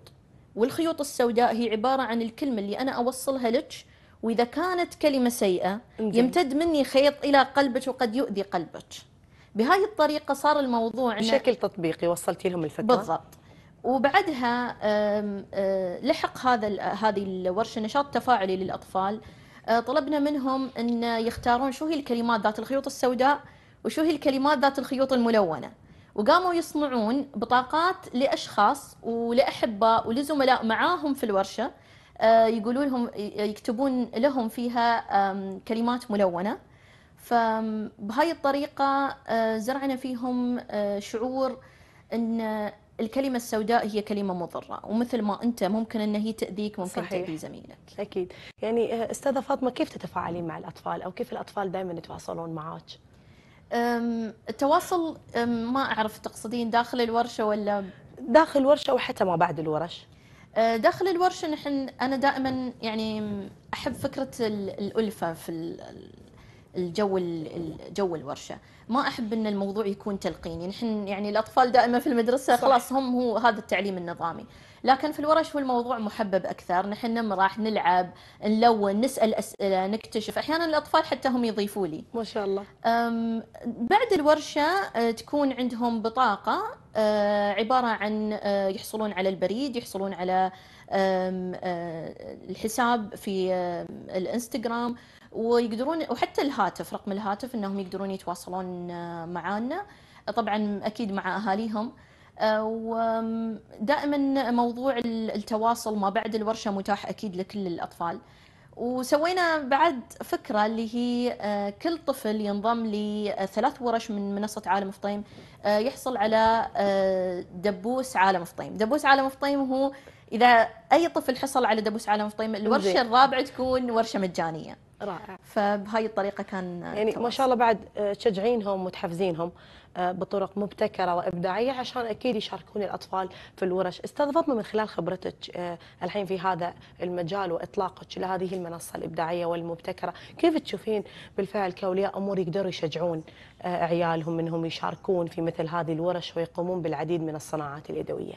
والخيوط السوداء هي عبارة عن الكلمة اللي أنا أوصلها لك وإذا كانت كلمة سيئة يمتد مني خيط إلى قلبك وقد يؤذي قلبك بهاي الطريقة صار الموضوع بشكل تطبيقي وصلتي لهم الفكرة بالضبط وبعدها آه، لحق هذا هذه الورشة نشاط تفاعلي للأطفال آه، طلبنا منهم أن يختارون شو هي الكلمات ذات الخيوط السوداء وشو هي الكلمات ذات الخيوط الملونة وقاموا يصنعون بطاقات لاشخاص ولاحباء ولزملاء معاهم في الورشه آه، يقولوا لهم يكتبون لهم فيها كلمات ملونه فبهاي الطريقه آه، زرعنا فيهم آه، شعور ان الكلمة السوداء هي كلمة مضرة ومثل ما أنت ممكن أن هي تأذيك ممكن صحيح. تأذي زميلك أكيد يعني أستاذة فاطمة كيف تتفاعلين مع الأطفال أو كيف الأطفال دائما يتواصلون معك؟ التواصل ما اعرف تقصدين داخل الورشه ولا داخل الورشه وحتى ما بعد الورش أه، داخل الورشه نحن انا دائما يعني احب فكره الالفه في الجو جو الورشه ما احب ان الموضوع يكون تلقيني نحن يعني الاطفال دائما في المدرسه خلاص هم هو هذا التعليم النظامي لكن في الورش هو الموضوع محبب اكثر نحن راح نلعب نلون نسال اسئله نكتشف احيانا الاطفال حتى هم يضيفوا لي ما شاء الله بعد الورشه تكون عندهم بطاقه عباره عن يحصلون على البريد يحصلون على الحساب في الانستغرام ويقدرون وحتى الهاتف رقم الهاتف انهم يقدرون يتواصلون آه، معانا طبعا اكيد مع اهاليهم آه، ودائما موضوع التواصل ما بعد الورشه متاح اكيد لكل الاطفال وسوينا بعد فكره اللي هي آه، كل طفل ينضم لثلاث ورش من منصه عالم فطيم يحصل على دبوس عالم فطيم، دبوس عالم فطيم هو اذا اي طفل حصل على دبوس عالم فطيم الورشه الرابعه تكون ورشه مجانيه رائع فبهاي الطريقه كان يعني ما شاء الله بعد آه، تشجعينهم وتحفزينهم آه، بطرق مبتكره وابداعيه عشان اكيد يشاركون الاطفال في الورش، استضفتنا من خلال خبرتك آه، الحين في هذا المجال واطلاقك لهذه المنصه الابداعيه والمبتكره، كيف تشوفين بالفعل كاولياء امور يقدروا يشجعون عيالهم انهم يشاركون في مثل هذه الورش ويقومون بالعديد من الصناعات اليدويه؟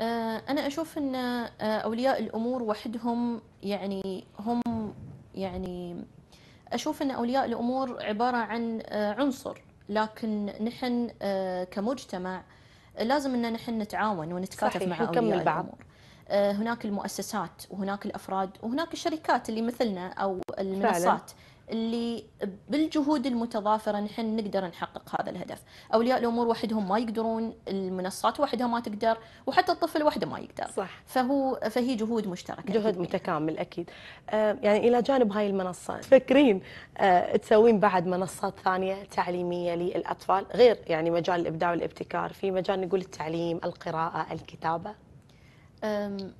آه، أنا أشوف أن آه، أولياء الأمور وحدهم يعني هم يعني أشوف أن أولياء الأمور عبارة عن آه، عنصر لكن نحن كمجتمع لازم أن نحن نتعاون ونتكاتف صحيح. مع أولياء بعض. الأمور هناك المؤسسات وهناك الأفراد وهناك الشركات اللي مثلنا أو المنصات فعلا. اللي بالجهود المتضافره نحن نقدر نحقق هذا الهدف اولياء الامور وحدهم ما يقدرون المنصات وحدها ما تقدر وحتى الطفل وحده ما يقدر صح. فهو فهي جهود مشتركه جهد متكامل اكيد آه يعني الى جانب هاي المنصه تفكرين آه تسوين بعد منصات ثانيه تعليميه للاطفال غير يعني مجال الابداع والابتكار في مجال نقول التعليم القراءه الكتابه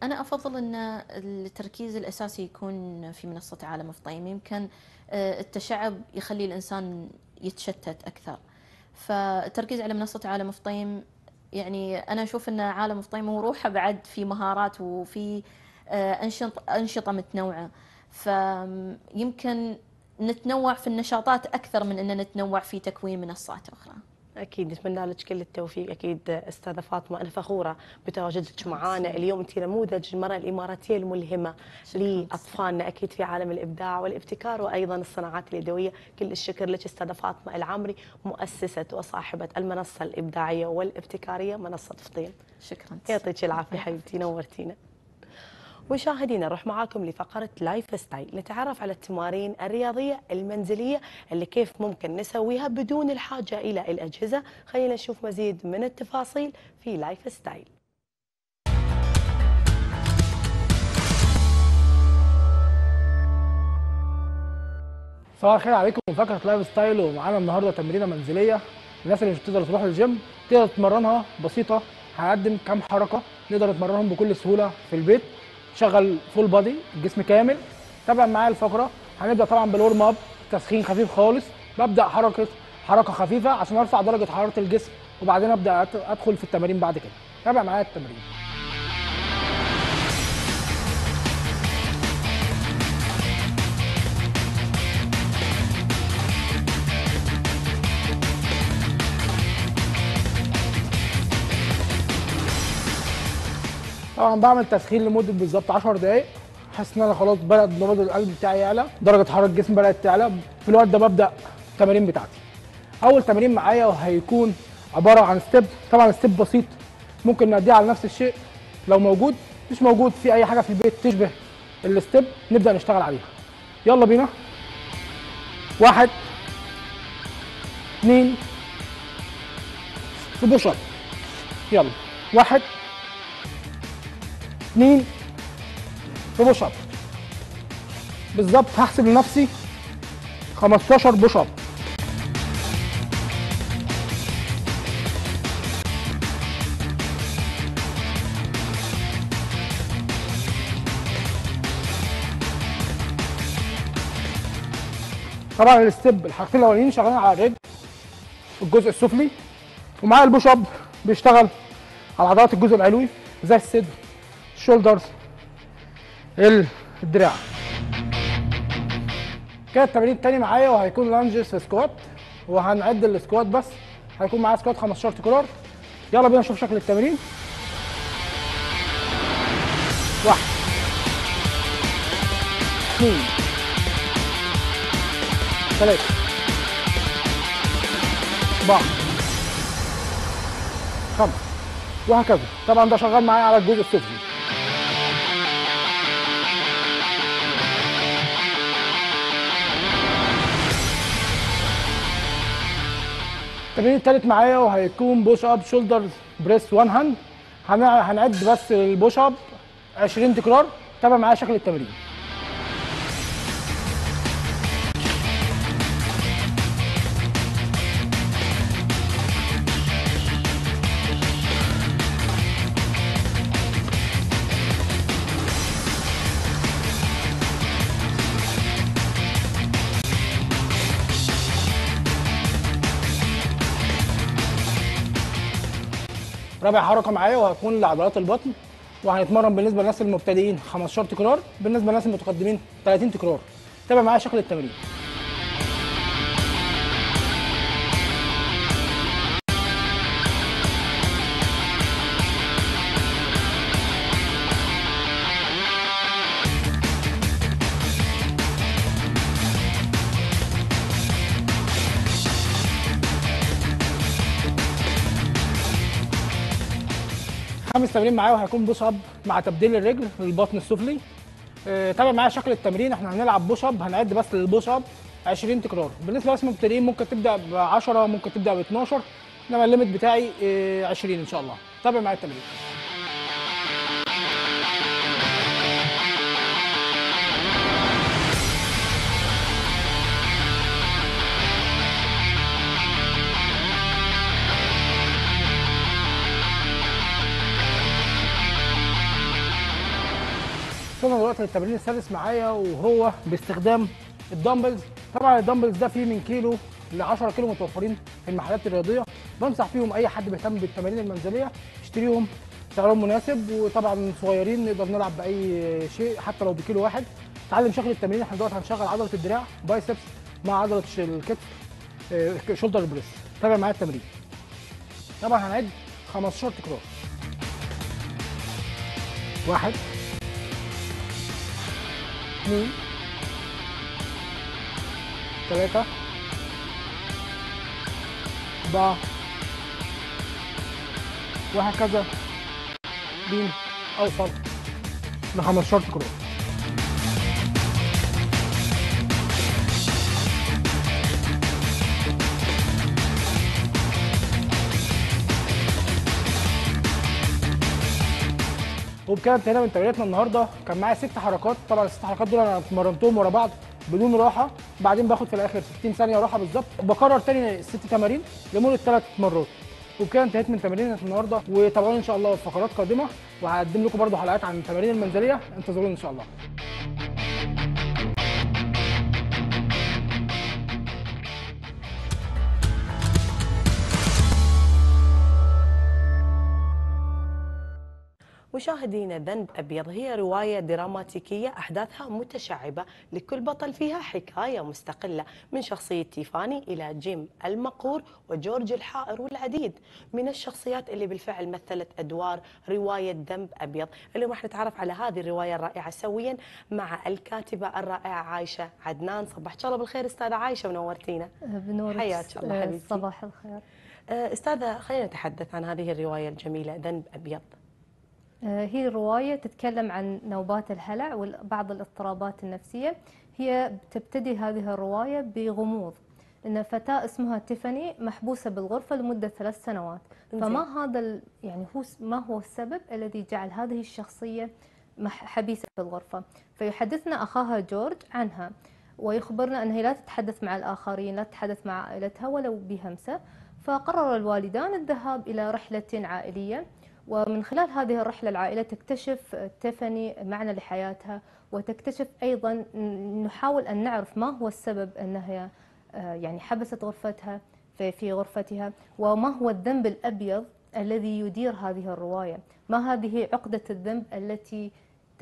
أنا أفضل أن التركيز الأساسي يكون في منصة عالم الفطيم يمكن آه، التشعب يخلي الإنسان يتشتت أكثر فالتركيز على منصة عالم فطيم يعني أنا أشوف أن عالم فطيم وروحه بعد في مهارات وفي آه، انشطه أنشطة متنوعة فيمكن نتنوع في النشاطات أكثر من أن نتنوع في تكوين منصات أخرى اكيد نتمنى لك كل التوفيق اكيد استاذه فاطمه انا فخوره بتواجدك معانا اليوم انت نموذج المراه الاماراتيه الملهمه لاطفالنا اكيد في عالم الابداع والابتكار وايضا الصناعات اليدويه كل الشكر لك استاذه فاطمه العمري مؤسسه وصاحبه المنصه الابداعيه والابتكاريه منصه فطين شكرا يعطيك العافيه حبيبتي نورتينا مشاهدينا نروح معاكم لفقرة لايف ستايل نتعرف على التمارين الرياضية المنزلية اللي كيف ممكن نسويها بدون الحاجة إلى الأجهزة خلينا نشوف مزيد من التفاصيل في لايف ستايل صباح الخير عليكم من لايف ستايل ومعانا النهارده تمرينه منزليه الناس اللي مش بتقدر تروح الجيم تقدر تتمرنها بسيطه هقدم كام حركه نقدر نتمرنهم بكل سهوله في البيت شغل فول بادي الجسم كامل تابع معايا الفقره هنبدا طبعا بالورم اب تسخين خفيف خالص ببدا حركه حركه خفيفه عشان ارفع درجه حراره الجسم وبعدين ابدا ادخل في التمارين بعد كده تابع معايا التمرين طبعا بعمل تسخين لمده بالظبط 10 دقائق حاسس ان انا خلاص بدات نبض القلب بتاعي يعلى درجه حراره الجسم بدات تعلى في الوقت ده ببدا التمارين بتاعتي اول تمرين معايا وهيكون عباره عن ستيب طبعا ستيب بسيط ممكن نعديه على نفس الشيء لو موجود مش موجود في اي حاجه في البيت تشبه الستيب نبدا نشتغل عليها يلا بينا واحد اثنين في بوش يلا واحد 2 بوش اب بالظبط هحسب لنفسي 15 بوش اب طبعا الستيب الحاجتين الاولانيين شغالين على الرجل الجزء السفلي ومعايا البوش اب بيشتغل على عضلات الجزء العلوي زي الصدر الشولدرز الدراع كده التمرين التاني معايا وهيكون لانجز سكوات وهنعد السكوات بس هيكون معايا سكوات 15 تكرار يلا بينا نشوف شكل التمرين واحد اثنين ثلاثة أربعة خمسة وهكذا طبعا ده شغال معايا على الجزء السفلي التمرين التالت معايا وهيكون بوش اب شولدر بريس 1 هاند هنعد بس البوش اب 20 تكرار تابع معايا شكل التمرين رابع حركه معايا وهتكون لعضلات البطن وهنتمرن بالنسبه للناس المبتدئين 15 تكرار بالنسبه للناس المتقدمين 30 تكرار تابع معايا شكل التمرين خمس تمارين معايا وهيكون بوش اب مع تبديل الرجل للبطن السفلي آه، تابع معايا شكل التمرين احنا هنلعب بوش اب هنعد بس للبوش اب 20 تكرار بالنسبه لرسم المبتدئين ممكن تبدا ب 10 ممكن تبدا ب 12 انما الليميت بتاعي 20 آه، ان شاء الله تابع معايا التمرين وصلنا دلوقتي للتمرين السادس معايا وهو باستخدام الدمبلز طبعا الدمبلز ده فيه من كيلو ل 10 كيلو متوفرين في المحلات الرياضيه بنصح فيهم اي حد بيهتم بالتمارين المنزليه اشتريهم سعرهم مناسب وطبعا صغيرين نقدر نلعب باي شيء حتى لو بكيلو واحد تعلم شكل التمرين احنا دلوقتي هنشغل عضله الدراع بايسبس مع عضله الكتف شولدر آه، بريس تابع معايا التمرين طبعا هنعد 15 تكرار واحد اثنين ثلاثة أربعة وهكذا بين أوصل لخمس 15 كروت وبكده انتهينا من تمريناتنا النهارده كان معايا ست حركات طبعا الست حركات دول انا اتمرنتهم ورا بعض بدون راحه بعدين باخد في الاخر 60 ثانيه راحه بالظبط بكرر تاني الست تمارين لمده ثلاث مرات وبكده انتهيت من تمارين النهارده وطبعا ان شاء الله في فقرات قادمه وهقدم لكم برده حلقات عن التمارين المنزليه انتظرونا ان شاء الله مشاهدينا ذنب أبيض هي رواية دراماتيكية أحداثها متشعبة لكل بطل فيها حكاية مستقلة من شخصية تيفاني إلى جيم المقهور وجورج الحائر والعديد من الشخصيات اللي بالفعل مثلت أدوار رواية ذنب أبيض اليوم راح نتعرف على هذه الرواية الرائعة سويا مع الكاتبة الرائعة عايشة عدنان صباح الله بالخير أستاذة عايشة ونورتينا بنورك حياك الله حبيبتي صباح الخير آه، أستاذة خلينا نتحدث عن هذه الرواية الجميلة ذنب أبيض آه، هي رواية تتكلم عن نوبات الهلع وبعض الاضطرابات النفسية هي تبتدي هذه الرواية بغموض ان فتاه اسمها تيفاني محبوسه بالغرفه لمده ثلاث سنوات فما هذا يعني هو ما هو السبب الذي جعل هذه الشخصيه حبيسه في الغرفه فيحدثنا اخاها جورج عنها ويخبرنا انها لا تتحدث مع الاخرين لا تتحدث مع عائلتها ولو بهمسه فقرر الوالدان الذهاب الى رحله عائليه ومن خلال هذه الرحلة العائلة تكتشف تيفاني معنى لحياتها وتكتشف أيضا نحاول أن نعرف ما هو السبب أنها آه، يعني حبست غرفتها في غرفتها وما هو الذنب الأبيض الذي يدير هذه الرواية ما هذه عقدة الذنب التي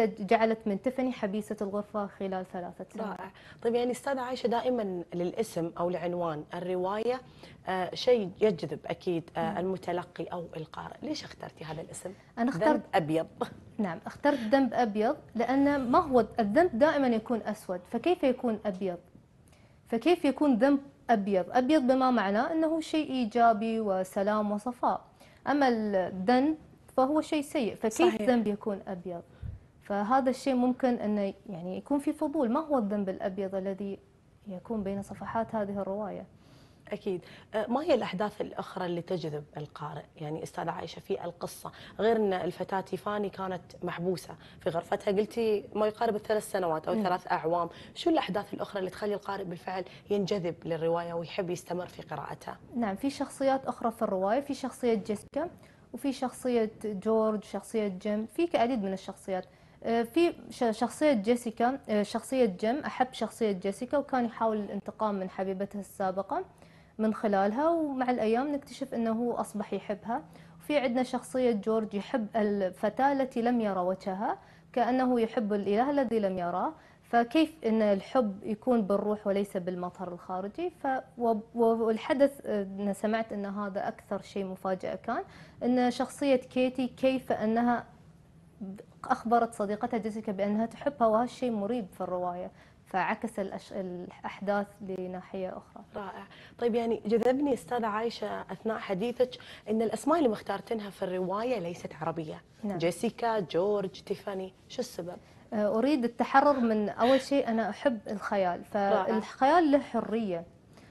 جعلت من تفني حبيسة الغرفة خلال ثلاثة سنوات رائع طيب يعني أستاذة عايشة دائما للاسم أو لعنوان الرواية آه شيء يجذب أكيد آه نعم. المتلقي أو القارئ ليش اخترتي هذا الاسم؟ أنا اخترت ذنب أبيض نعم اخترت ذنب أبيض لأن ما هو الذنب دائما يكون أسود فكيف يكون أبيض؟ فكيف يكون ذنب أبيض؟ أبيض بما معناه أنه شيء إيجابي وسلام وصفاء أما الذنب فهو شيء سيء فكيف صحيح. يكون أبيض؟ فهذا الشيء ممكن أن يعني يكون في فضول ما هو الذنب الأبيض الذي يكون بين صفحات هذه الرواية أكيد أه، ما هي الأحداث الأخرى اللي تجذب القارئ يعني أستاذة عائشة في القصة غير أن الفتاة تيفاني كانت محبوسة في غرفتها قلتي ما يقارب الثلاث سنوات أو ثلاث أعوام شو الأحداث الأخرى اللي تخلي القارئ بالفعل ينجذب للرواية ويحب يستمر في قراءتها نعم في شخصيات أخرى في الرواية في شخصية جيسيكا وفي شخصية جورج شخصية جيم في كعديد من الشخصيات آه، في شخصية جيسيكا آه، شخصية جيم أحب شخصية جيسيكا وكان يحاول الانتقام من حبيبته السابقة من خلالها ومع الأيام نكتشف أنه هو أصبح يحبها في عندنا شخصية جورج يحب الفتاة التي لم يرى وجهها كأنه يحب الإله الذي لم يراه فكيف أن الحب يكون بالروح وليس بالمظهر الخارجي ف والحدث آه، أنا سمعت أن هذا أكثر شيء مفاجأة كان أن شخصية كيتي كيف أنها أخبرت صديقتها جيسيكا بأنها تحبها وهالشيء مريب في الرواية فعكس الأش... الأحداث لناحية أخرى رائع طيب يعني جذبني أستاذة عايشة أثناء حديثك أن الأسماء اللي مختارتنها في الرواية ليست عربية نعم. جيسيكا جورج تيفاني شو السبب؟ أه، أريد التحرر من أول شيء أنا أحب الخيال فالخيال له حرية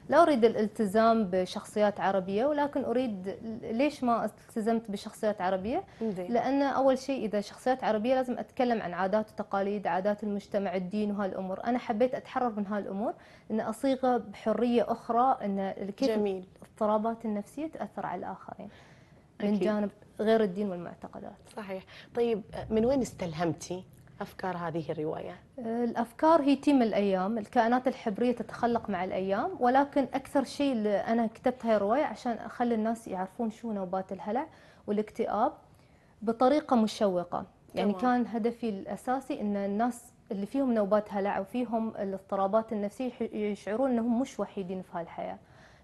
لا أريد الالتزام بشخصيات عربية ولكن أريد ليش ما التزمت بشخصيات عربية دي. لأن أول شيء إذا شخصيات عربية لازم أتكلم عن عادات وتقاليد عادات المجتمع الدين وهالأمور أنا حبيت أتحرر من هالأمور أن أصيغه بحرية أخرى أن كيف جميل. الاضطرابات النفسية تأثر على الآخرين من أكيد. جانب غير الدين والمعتقدات صحيح طيب من وين استلهمتي أفكار هذه الرواية؟ أه، الأفكار هي تيم الأيام الكائنات الحبرية تتخلق مع الأيام ولكن أكثر شيء اللي أنا كتبت هاي الرواية عشان أخلي الناس يعرفون شو نوبات الهلع والاكتئاب بطريقة مشوقة يعني طبعا. كان هدفي الأساسي أن الناس اللي فيهم نوبات هلع وفيهم الاضطرابات النفسية يشعرون أنهم مش وحيدين في هالحياة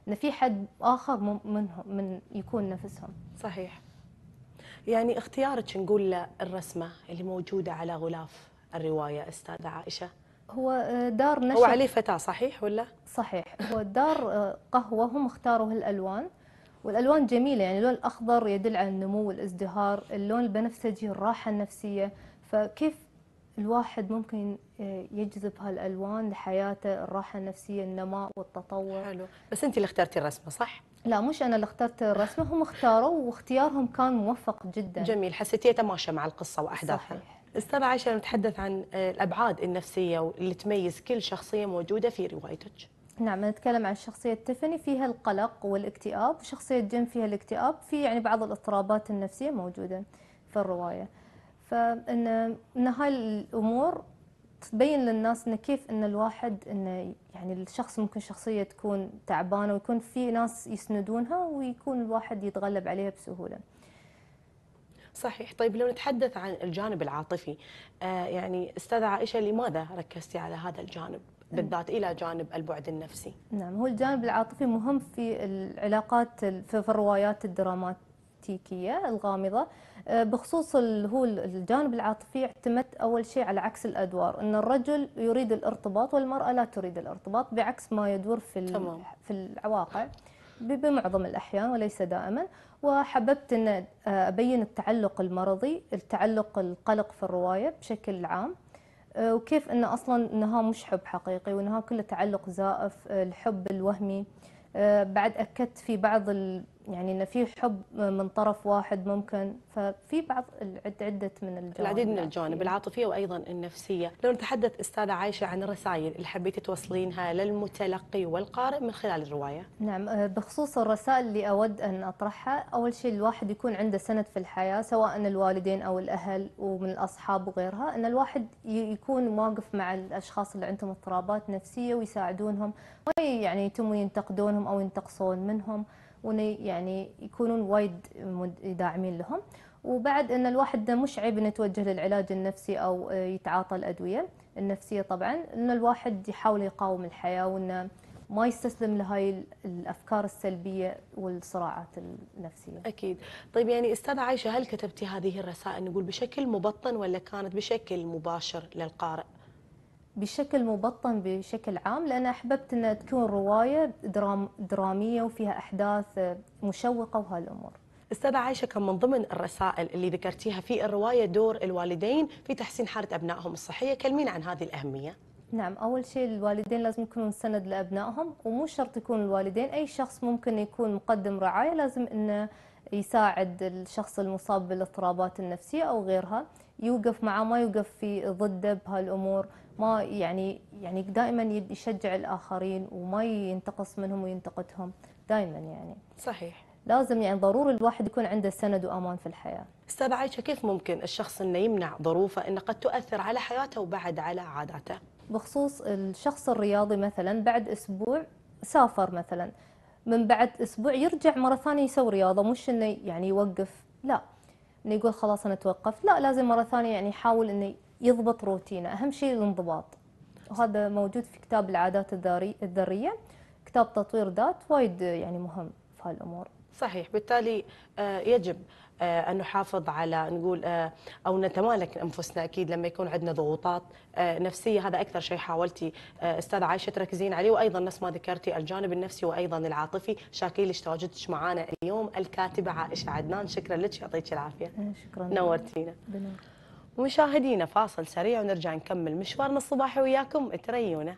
أن في حد آخر منهم من يكون نفسهم صحيح يعني اختيارك نقول الرسمة اللي موجوده على غلاف الروايه استاذه عائشه هو آه، دار نشر هو عليه فتاة صحيح ولا؟ صحيح هو دار آه، قهوة هم اختاروا هالألوان والألوان جميلة يعني اللون الأخضر يدل على النمو والازدهار اللون البنفسجي الراحة النفسية فكيف الواحد ممكن آه، يجذب هالالوان لحياته الراحه النفسيه النماء والتطور حلو بس انت اللي اخترتي الرسمه صح لا مش انا اللي اخترت الرسمه هم اختاروا واختيارهم كان موفق جدا جميل حسيتيه تماشى مع القصه واحداثها صحيح استاذ عائشه نتحدث عن آه، الابعاد النفسيه اللي تميز كل شخصيه موجوده في روايتك نعم نتكلم عن شخصية تيفاني فيها القلق والاكتئاب وشخصية جيم فيها الاكتئاب في يعني بعض الاضطرابات النفسية موجودة في الرواية فان ان هاي الامور تبين للناس انه كيف ان الواحد انه يعني الشخص ممكن شخصيه تكون تعبانه ويكون في ناس يسندونها ويكون الواحد يتغلب عليها بسهوله. صحيح طيب لو نتحدث عن الجانب العاطفي آه يعني استاذه عائشه لماذا ركزتي على هذا الجانب بالذات الى جانب البعد النفسي نعم هو الجانب العاطفي مهم في العلاقات في الروايات الدرامات التكتيكيه الغامضه آه، بخصوص هو الجانب العاطفي اعتمدت اول شيء على عكس الادوار ان الرجل يريد الارتباط والمراه لا تريد الارتباط بعكس ما يدور في في الواقع بمعظم الاحيان وليس دائما وحببت ان آه، ابين التعلق المرضي التعلق القلق في الروايه بشكل عام آه، وكيف ان اصلا انها مش حب حقيقي وانها كله تعلق زائف الحب الوهمي بعد اكدت في بعض يعني انه في حب من طرف واحد ممكن ففي بعض عده من الجوانب العديد من الجوانب إيه. العاطفيه وايضا النفسيه، لو نتحدث استاذه عايشه عن الرسائل اللي حبيتي توصلينها للمتلقي والقارئ من خلال الروايه. نعم آه، بخصوص الرسائل اللي اود ان اطرحها، اول شيء الواحد يكون عنده سند في الحياه سواء الوالدين او الاهل ومن الاصحاب وغيرها، ان الواحد يكون واقف مع الاشخاص اللي عندهم اضطرابات نفسيه ويساعدونهم، ما يعني يتم ينتقدونهم او ينتقصون منهم. وانه يعني يكونون وايد داعمين لهم وبعد ان الواحد مش عيب انه يتوجه للعلاج النفسي او آه، يتعاطى الادويه النفسيه طبعا ان الواحد يحاول يقاوم الحياه وانه ما يستسلم لهاي الافكار السلبيه والصراعات النفسيه. اكيد، طيب يعني استاذه عايشه هل كتبتي هذه الرسائل نقول بشكل مبطن ولا كانت بشكل مباشر للقارئ؟ بشكل مبطن بشكل عام لأن أحببت أنها تكون رواية درام درامية وفيها أحداث مشوقة وهالأمور استاذة عايشة كان من ضمن الرسائل اللي ذكرتيها في الرواية دور الوالدين في تحسين حالة أبنائهم الصحية كلمين عن هذه الأهمية نعم أول شيء الوالدين لازم يكونون سند لأبنائهم ومو شرط يكون الوالدين أي شخص ممكن يكون مقدم رعاية لازم أنه يساعد الشخص المصاب بالاضطرابات النفسية أو غيرها يوقف معه ما يوقف في ضده بهالأمور ما يعني يعني دائما يشجع الاخرين وما ينتقص منهم وينتقدهم دائما يعني صحيح لازم يعني ضروري الواحد يكون عنده سند وامان في الحياه استاذ عايشه كيف ممكن الشخص انه يمنع ظروفه انه قد تؤثر على حياته وبعد على عاداته بخصوص الشخص الرياضي مثلا بعد اسبوع سافر مثلا من بعد اسبوع يرجع مره ثانيه يسوي رياضه مش انه يعني يوقف لا انه يقول خلاص انا توقف لا لازم مره ثانيه يعني يحاول انه يضبط روتينه أهم شيء الانضباط وهذا موجود في كتاب العادات الذرية كتاب تطوير ذات وايد يعني مهم في هالأمور صحيح بالتالي آه، يجب آه، أن نحافظ على نقول آه، أو نتمالك أنفسنا أكيد لما يكون عندنا ضغوطات نفسية هذا أكثر شيء حاولتي أستاذ عايشة تركزين عليه وأيضا نفس ما ذكرتي الجانب النفسي وأيضا العاطفي شاكيل تواجدتش تواجدك معنا اليوم الكاتبة عائشة عدنان شكرا لك يعطيك العافية شكرا نورتينا بنور. مشاهدينا فاصل سريع ونرجع نكمل مشوارنا الصباحي وياكم تريونا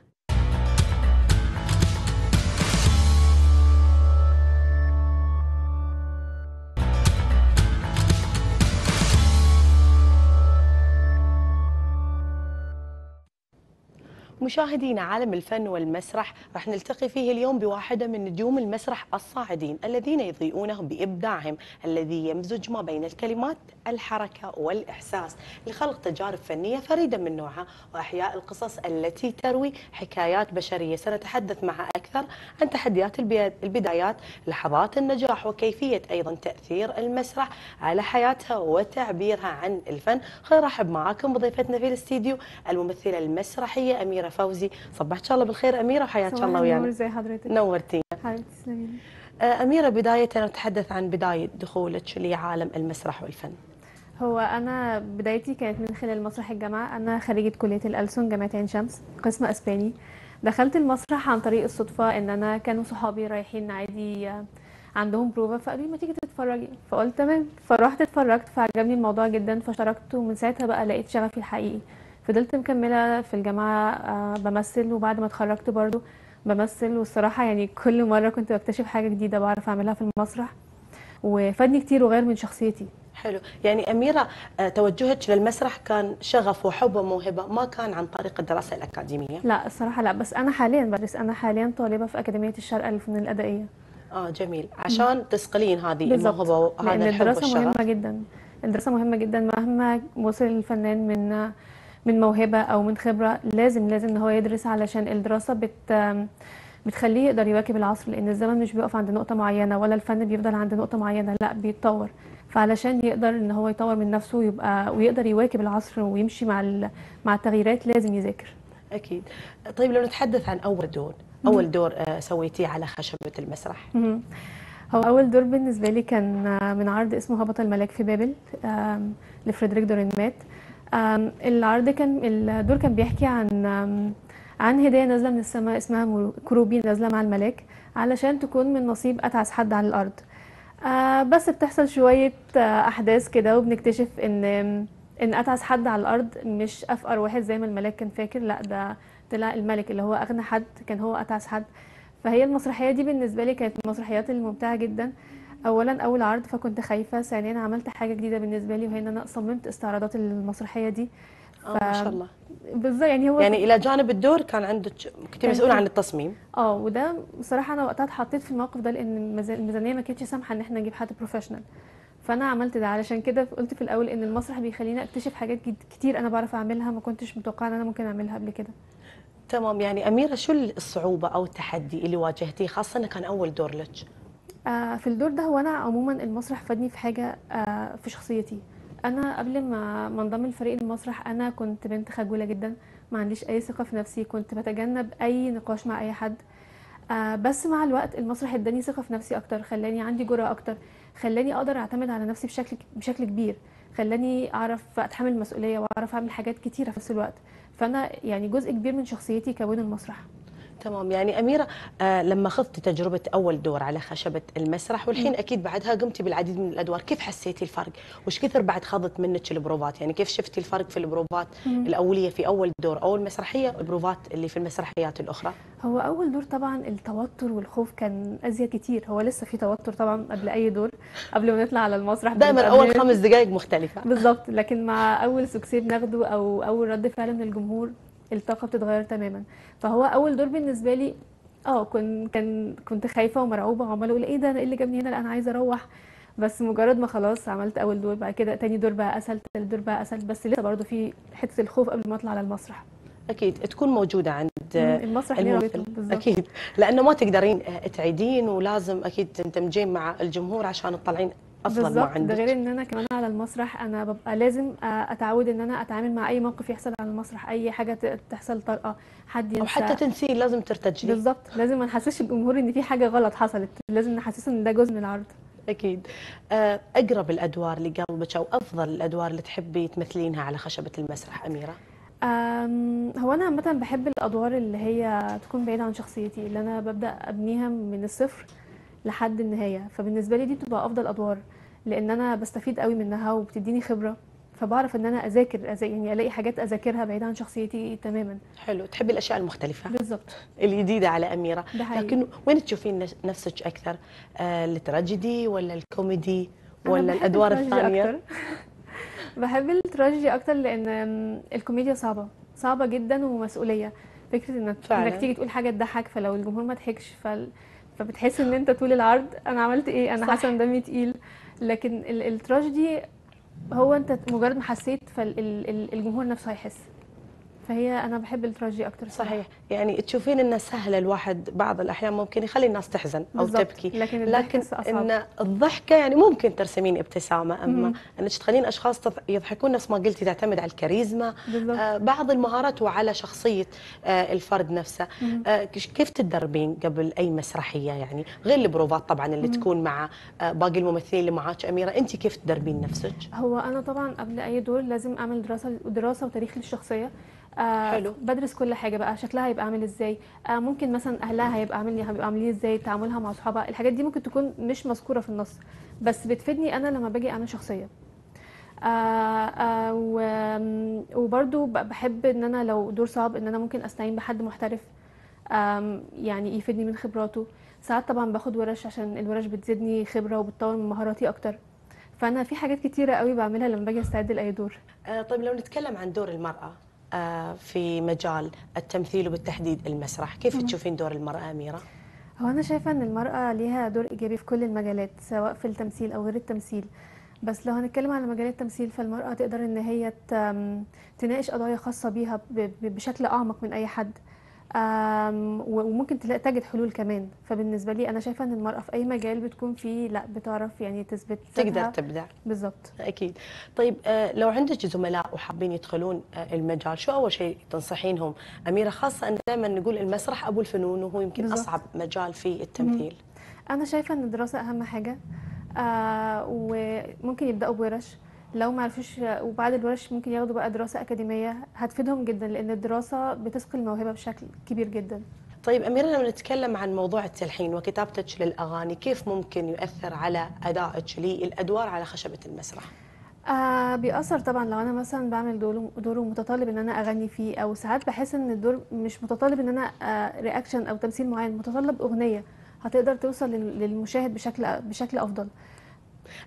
مشاهدينا عالم الفن والمسرح راح نلتقي فيه اليوم بواحدة من نجوم المسرح الصاعدين الذين يضيئونه بإبداعهم الذي يمزج ما بين الكلمات الحركة والإحساس لخلق تجارب فنية فريدة من نوعها وإحياء القصص التي تروي حكايات بشرية سنتحدث مع أكثر عن تحديات البدايات لحظات النجاح وكيفية أيضا تأثير المسرح على حياتها وتعبيرها عن الفن خلينا نرحب معاكم بضيفتنا في الاستديو الممثلة المسرحية أميرة فوزي صبحت الله بالخير اميره وحياك الله ويانا نور زي حضرتك نورتينا تسلمي آه، اميره بدايه نتحدث عن بدايه دخولك لعالم المسرح والفن هو انا بدايتي كانت من خلال مسرح الجامعه انا خريجه كليه الالسن جامعه عين شمس قسم اسباني دخلت المسرح عن طريق الصدفه ان انا كانوا صحابي رايحين عادي آه، عندهم بروفا فقالوا لي ما تيجي تتفرجي فقلت تمام فرحت اتفرجت فعجبني الموضوع جدا فشاركت ومن ساعتها بقى لقيت شغفي الحقيقي فضلت مكمله في الجامعه آه، بمثل وبعد ما اتخرجت برضو بمثل والصراحه يعني كل مره كنت بكتشف حاجه جديده بعرف اعملها في المسرح وفادني كتير وغير من شخصيتي حلو يعني أميرة آه، توجهك للمسرح كان شغف وحب وموهبة ما كان عن طريق الدراسة الأكاديمية لا الصراحة لا بس أنا حاليا بدرس أنا حاليا طالبة في أكاديمية الشرق للفنون الأدائية اه جميل عشان مم. تسقلين هذه الموهبة وهذا الحب الدراسة والشغف. مهمة جدا الدراسة مهمة جدا مهما وصل الفنان من من موهبه او من خبره لازم لازم ان هو يدرس علشان الدراسه بت بتخليه يقدر يواكب العصر لان الزمن مش بيقف عند نقطه معينه ولا الفن بيفضل عند نقطه معينه لا بيتطور فعلشان يقدر ان هو يطور من نفسه ويبقى ويقدر يواكب العصر ويمشي مع مع التغييرات لازم يذاكر اكيد طيب لو نتحدث عن اول دور اول دور آه، سويتيه على خشبه المسرح هو اول دور بالنسبه لي كان آه، من عرض اسمه هبط الملاك في بابل لفريدريك دورينمات العرض كان الدور كان بيحكي عن عن هدية نازلة من السماء اسمها كروبي نازلة مع الملاك علشان تكون من نصيب أتعس حد على الأرض آه، بس بتحصل شوية آه، أحداث كده وبنكتشف إن إن أتعس حد على الأرض مش أفقر واحد زي ما الملاك كان فاكر لأ ده طلع الملك اللي هو أغنى حد كان هو أتعس حد فهي المسرحية دي بالنسبة لي كانت من المسرحيات الممتعة جدا اولا اول عرض فكنت خايفه ثانيا عملت حاجه جديده بالنسبه لي وهي ان انا صممت استعراضات المسرحيه دي ف... آه، ما شاء الله بالظبط يعني هو يعني الى جانب الدور كان عندك كنت مسؤوله عن التصميم اه وده بصراحه انا وقتها اتحطيت في الموقف ده لان الميزانيه ما كانتش سامحه ان احنا نجيب حد بروفيشنال فانا عملت ده علشان كده قلت في الاول ان المسرح بيخليني اكتشف حاجات كتير انا بعرف اعملها ما كنتش متوقعه ان انا ممكن اعملها قبل كده تمام يعني اميره شو الصعوبه او التحدي اللي واجهتيه خاصه انه كان اول دور لك آه، في الدور ده هو انا عموما المسرح فادني في حاجه آه، في شخصيتي انا قبل ما ما انضم لفريق المسرح انا كنت بنت خجوله جدا ما عنديش اي ثقه في نفسي كنت بتجنب اي نقاش مع اي حد آه، بس مع الوقت المسرح اداني ثقه في نفسي اكتر خلاني عندي جرأه اكتر خلاني اقدر اعتمد على نفسي بشكل بشكل كبير خلاني اعرف اتحمل مسؤوليه واعرف اعمل حاجات كتيره في نفس الوقت فانا يعني جزء كبير من شخصيتي كون المسرح تمام يعني أميرة آه لما خضتي تجربة أول دور على خشبة المسرح والحين م. أكيد بعدها قمتي بالعديد من الأدوار كيف حسيتي الفرق؟ وش كثر بعد خضت منك البروفات؟ يعني كيف شفتي الفرق في البروفات م. الأولية في أول دور أو المسرحية البروفات اللي في المسرحيات الأخرى؟ هو أول دور طبعا التوتر والخوف كان أزيد كتير هو لسه في توتر طبعا قبل أي دور قبل ما نطلع على المسرح دايما أول خمس دقائق مختلفة بالظبط لكن مع أول سكسير ناخده أو أول رد فعل من الجمهور الطاقه بتتغير تماما فهو اول دور بالنسبه لي اه كنت كان كنت خايفه ومرعوبه وعماله اقول ايه ده انا ايه اللي جابني هنا لا انا عايزه اروح بس مجرد ما خلاص عملت اول دور بقى كده تاني دور بقى اسهل تالت دور بقى اسهل بس لسه برضه في حته الخوف قبل ما اطلع على المسرح اكيد تكون موجوده عند المسرح اللي بالظبط اكيد لانه ما تقدرين آه، تعيدين ولازم اكيد تندمجين مع الجمهور عشان تطلعين اصلا ما عندك ده غير ان انا كمان على المسرح انا ببقى لازم آه، اتعود ان انا اتعامل مع اي موقف يحصل على المسرح اي حاجه تحصل طارئه حد ينسى او حتى تنسيه لازم ترتجلي بالظبط لازم ما نحسسش الجمهور ان في حاجه غلط حصلت لازم نحسسه ان ده جزء من العرض اكيد آه، اقرب الادوار لقلبك او افضل الادوار اللي تحبي تمثلينها على خشبه المسرح اميره هو انا عامه بحب الادوار اللي هي تكون بعيده عن شخصيتي اللي انا ببدا ابنيها من الصفر لحد النهايه فبالنسبه لي دي بتبقى افضل ادوار لان انا بستفيد قوي منها وبتديني خبره فبعرف ان انا اذاكر يعني الاقي حاجات اذاكرها بعيدا عن شخصيتي تماما حلو تحبي الاشياء المختلفه بالظبط الجديده على اميره لكن وين تشوفين نفسك اكثر آه التراجيدي ولا الكوميدي ولا الادوار الثانيه أكثر. بحب التراجيدي اكتر لان الكوميديا صعبه صعبه جدا ومسؤوليه فكره انك فعلا. انك تيجي تقول حاجه تضحك فلو الجمهور ما ضحكش فبتحس ان انت طول العرض انا عملت ايه انا حسن دمي تقيل لكن التراجيدي هو انت مجرد ما حسيت فالجمهور نفسه هيحس فهي انا بحب التراجيدي اكثر صراحة. صحيح يعني تشوفين انه سهله الواحد بعض الاحيان ممكن يخلي الناس تحزن او بالزبط. تبكي لكن, لكن ان الضحكه يعني ممكن ترسمين ابتسامه اما انك تخلين اشخاص يضحكون نفس ما قلتي تعتمد على الكاريزما آه بعض المهارات وعلى شخصيه آه الفرد نفسه آه كيف تدربين قبل اي مسرحيه يعني غير البروفات طبعا اللي مم. تكون مع آه، باقي الممثلين اللي معاك اميره انت كيف تدربين نفسك هو انا طبعا قبل اي دور لازم اعمل دراسه دراسه وتاريخ للشخصيه آه حلو بدرس كل حاجه بقى شكلها هيبقى عامل ازاي آه ممكن مثلا اهلها هيبقى عامل هيبقى عاملين ازاي تعاملها مع اصحابها الحاجات دي ممكن تكون مش مذكوره في النص بس بتفيدني انا لما باجي اعمل شخصيه آه آه وبرده بحب ان انا لو دور صعب ان انا ممكن استعين بحد محترف يعني يفيدني من خبراته ساعات طبعا باخد ورش عشان الورش بتزيدني خبره وبتطور من مهاراتي اكتر فانا في حاجات كتيره قوي بعملها لما باجي استعد لاي دور آه طيب لو نتكلم عن دور المراه آه، في مجال التمثيل وبالتحديد المسرح كيف تشوفين دور المرأة أميرة؟ هو أنا شايفة أن المرأة ليها دور إيجابي في كل المجالات سواء في التمثيل أو غير التمثيل بس لو هنتكلم على مجال التمثيل فالمرأة تقدر أن هي تناقش قضايا خاصة بيها بشكل أعمق من أي حد وممكن تجد حلول كمان فبالنسبه لي انا شايفه ان المراه في اي مجال بتكون فيه لا بتعرف يعني تثبت تقدر تبدع بالظبط اكيد طيب أه، لو عندك زملاء وحابين يدخلون أه، المجال شو اول شيء تنصحينهم اميره خاصه ان دائما نقول المسرح ابو الفنون وهو يمكن بالزبط. اصعب مجال في التمثيل انا شايفه ان الدراسه اهم حاجه آه وممكن يبداوا بورش لو ما عرفوش وبعد الورش ممكن ياخدوا بقى دراسه اكاديميه هتفيدهم جدا لان الدراسه بتثقل الموهبه بشكل كبير جدا طيب أميرة لما نتكلم عن موضوع التلحين وكتابتك للأغاني كيف ممكن يؤثر على أدائك للأدوار على خشبة المسرح؟ آه بيأثر طبعا لو أنا مثلا بعمل دور دور متطلب إن أنا أغني فيه أو ساعات بحس إن الدور مش متطلب إن أنا آه رياكشن أو تمثيل معين متطلب أغنية هتقدر توصل للمشاهد بشكل بشكل أفضل.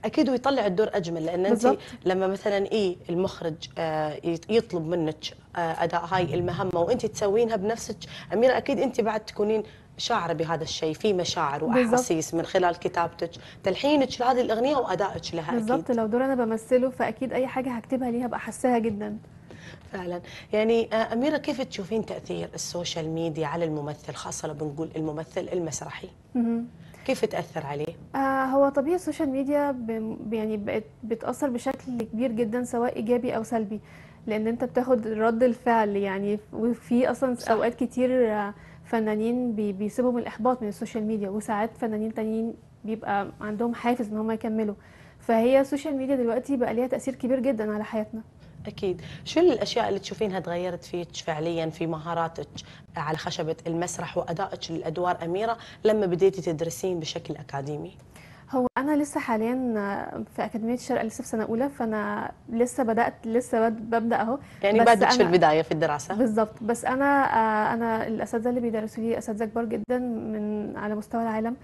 اكيد ويطلع الدور اجمل لان انت لما مثلا ايه المخرج آه، يطلب منك آه، اداء هاي المهمه وانت تسوينها بنفسك اميره اكيد انت بعد تكونين شاعره بهذا الشيء في مشاعر واحاسيس من خلال كتابتك تلحينك لهذه الاغنيه وادائك لها بالضبط لو دور انا بمثله فاكيد اي حاجه هكتبها ليها بحسها جدا فعلا يعني آه، أميرة كيف تشوفين تأثير السوشيال ميديا على الممثل خاصة لو بنقول الممثل المسرحي كيف تاثر عليه آه هو طبيعي السوشيال ميديا ب... يعني بقت بتاثر بشكل كبير جدا سواء ايجابي او سلبي لان انت بتاخد رد الفعل يعني وفي اصلا صح. اوقات كتير آه، فنانين بي... بيسيبهم الاحباط من السوشيال ميديا وساعات فنانين تانيين بيبقى عندهم حافز ان هم يكملوا فهي السوشيال ميديا دلوقتي بقى ليها تاثير كبير جدا على حياتنا اكيد شو الاشياء اللي تشوفينها تغيرت فيك فعليا في مهاراتك على خشبه المسرح وادائك للادوار اميره لما بديتي تدرسين بشكل اكاديمي هو انا لسه حاليا في اكاديميه الشرق لسه في سنه اولى فانا لسه بدات لسه ببدا اهو يعني بدات في البدايه في الدراسه بالظبط بس انا آه، انا الاساتذه اللي بيدرسوا لي اساتذه كبار جدا من على مستوى العالم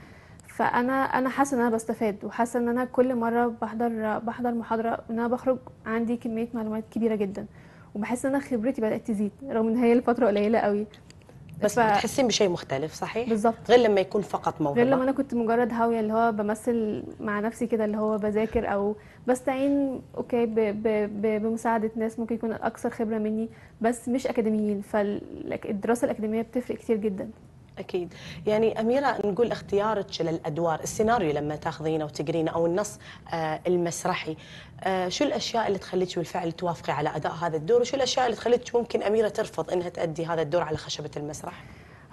فانا انا حاسه ان انا بستفاد وحاسه ان انا كل مره بحضر بحضر محاضره ان انا بخرج عندي كميه معلومات كبيره جدا وبحس ان انا خبرتي بدات تزيد رغم ان هي لفتره قليله قوي بس ف... بتحسين بشيء مختلف صحيح بالظبط غير لما يكون فقط موهبه غير لما انا كنت مجرد هاويه اللي هو بمثل مع نفسي كده اللي هو بذاكر او بستعين اوكي ب... ب... ب... بمساعده ناس ممكن يكون اكثر خبره مني بس مش اكاديميين فالدراسه الاكاديميه بتفرق كتير جدا اكيد يعني اميره نقول اختيارك للادوار السيناريو لما تاخذينه وتقرينه او النص آه، المسرحي آه، شو الاشياء اللي تخليك بالفعل توافقي على اداء هذا الدور وشو الاشياء اللي تخليك ممكن اميره ترفض انها تادي هذا الدور على خشبه المسرح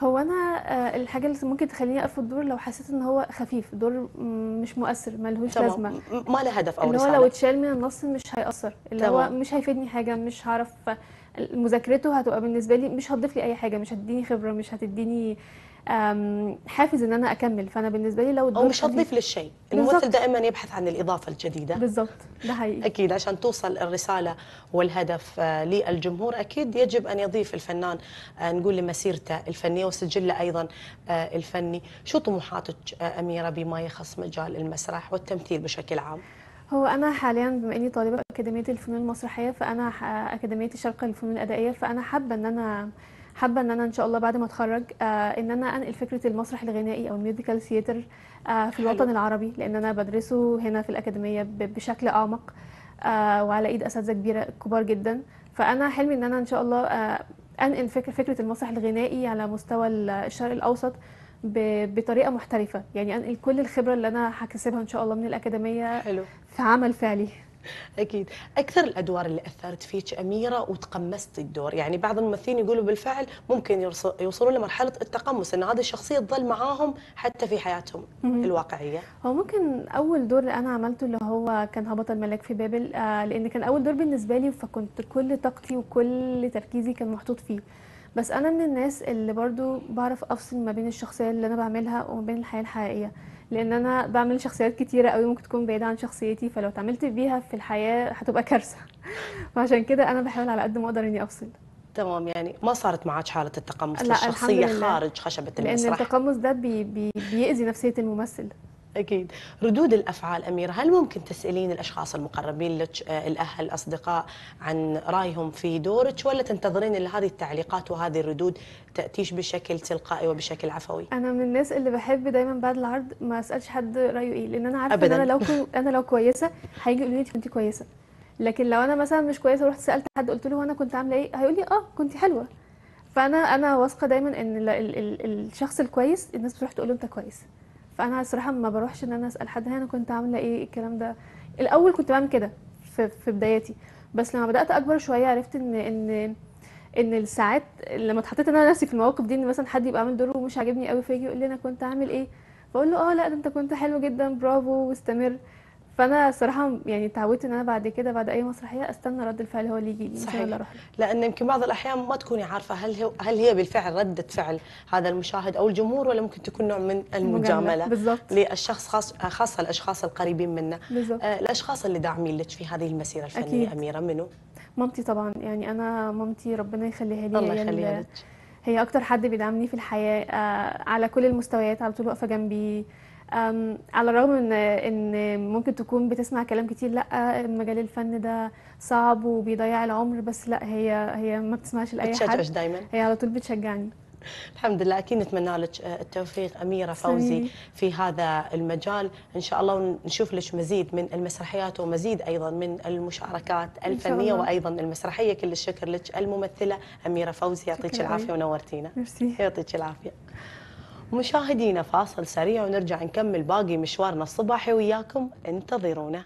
هو انا آه، الحاجه اللي ممكن تخليني ارفض الدور لو حسيت ان هو خفيف دور مش مؤثر لهوش لازمه ما له هدف او اللي هو لو اتشال من النص مش هيأثر اللي طبعا. هو مش هيفيدني حاجه مش هعرف مذاكرته هتبقى بالنسبه لي مش هتضيف لي اي حاجه مش هتديني خبره مش هتديني حافز ان انا اكمل فانا بالنسبه لي لو او مش هتضيف للشيء الممثل دائما يبحث عن الاضافه الجديده بالظبط ده حقيقي اكيد عشان توصل الرساله والهدف آه، للجمهور اكيد يجب ان يضيف الفنان آه، نقول لمسيرته الفنيه وسجله ايضا آه، الفني شو طموحاتك اميره بما يخص مجال المسرح والتمثيل بشكل عام هو انا حاليا بما اني طالبه في اكاديميه الفنون المسرحيه فانا اكاديميه الشرق للفنون الادائيه فانا حابه ان انا حابه ان انا ان شاء الله بعد ما اتخرج آه ان انا انقل فكره المسرح الغنائي او الميوزيكال ثياتر آه في الوطن حلو. العربي لان انا بدرسه هنا في الاكاديميه بشكل اعمق آه وعلى ايد اساتذه كبيره كبار جدا فانا حلمي ان انا ان شاء الله آه انقل فكره فكره المسرح الغنائي على مستوى الشرق الاوسط بطريقه محترفه يعني انقل كل الخبره اللي انا هكتسبها ان شاء الله من الاكاديميه حلو. في عمل فعلي اكيد اكثر الادوار اللي اثرت فيك اميره وتقمست الدور يعني بعض الممثلين يقولوا بالفعل ممكن يوصلوا لمرحله التقمص ان هذه الشخصيه تظل معاهم حتى في حياتهم الواقعيه هو ممكن اول دور اللي انا عملته اللي هو كان هبط الملاك في بابل آه لان كان اول دور بالنسبه لي فكنت كل طاقتي وكل تركيزي كان محطوط فيه بس انا من الناس اللي برضو بعرف افصل ما بين الشخصيه اللي انا بعملها وما بين الحياه الحقيقيه لان انا بعمل شخصيات كتيره قوي ممكن تكون بعيده عن شخصيتي فلو اتعاملت بيها في الحياه هتبقى كارثه فعشان كده انا بحاول على قد ما اقدر اني افصل تمام يعني ما صارت معك حاله التقمص لا الشخصيه خارج خشبه المسرح لان التقمص ده بي بي بيأذي نفسيه الممثل أكيد ردود الأفعال أميرة هل ممكن تسألين الأشخاص المقربين لك آه، الأهل الأصدقاء عن رأيهم في دورك ولا تنتظرين ان هذه التعليقات وهذه الردود تأتيش بشكل تلقائي وبشكل عفوي أنا من الناس اللي بحب دايما بعد العرض ما أسألش حد رأيه إيه لأن أنا عارفة أبداً. إن أنا لو كو... أنا لو كويسة هيجي يقول لي أنت كويسة لكن لو أنا مثلا مش كويسة ورحت سألت حد قلت له أنا كنت عاملة إيه هيقول لي أه كنت حلوة فأنا أنا واثقة دايما إن الشخص الكويس الناس بتروح تقول له أنت كويس فانا الصراحه ما بروحش ان انا اسال حد انا كنت عامله إيه؟, ايه الكلام ده الاول كنت بعمل كده في, في بداياتي بس لما بدات اكبر شويه عرفت ان ان ان الساعات لما اتحطيت انا نفسي في المواقف دي ان مثلا حد يبقى عامل دوره ومش عاجبني قوي فيجي يقول لي انا كنت عامل ايه بقول له اه لا ده انت كنت حلو جدا برافو واستمر فانا صراحه يعني اتعودت ان انا بعد كده بعد اي مسرحيه استنى رد الفعل هو اللي يجي لي صحيح ولا اروح لان يمكن بعض الاحيان ما تكوني عارفه هل هي هل هي بالفعل رده فعل هذا المشاهد او الجمهور ولا ممكن تكون نوع من المجامله بالظبط للشخص خاص خاصه الاشخاص القريبين منا بالظبط آه الاشخاص اللي داعمين لك في هذه المسيره الفنيه أكيد. اميره منو؟ مامتي طبعا يعني انا مامتي ربنا يخليها لي الله يخليها لك هي اكتر حد بيدعمني في الحياه آه على كل المستويات على طول واقفه جنبي على الرغم ان ان ممكن تكون بتسمع كلام كتير لا مجال الفن ده صعب وبيضيع العمر بس لا هي هي ما بتسمعش لاي حد بتشجعش دايما هي على طول بتشجعني الحمد لله اكيد نتمنى لك آه، التوفيق اميره فوزي في هذا المجال ان شاء الله ونشوف لك مزيد من المسرحيات ومزيد ايضا من المشاركات الفنيه وايضا المسرحيه كل الشكر لك الممثله اميره فوزي يعطيك العافيه ونورتينا ميرسي يعطيك العافيه مشاهدينا فاصل سريع ونرجع نكمل باقي مشوارنا الصباحي وياكم انتظرونا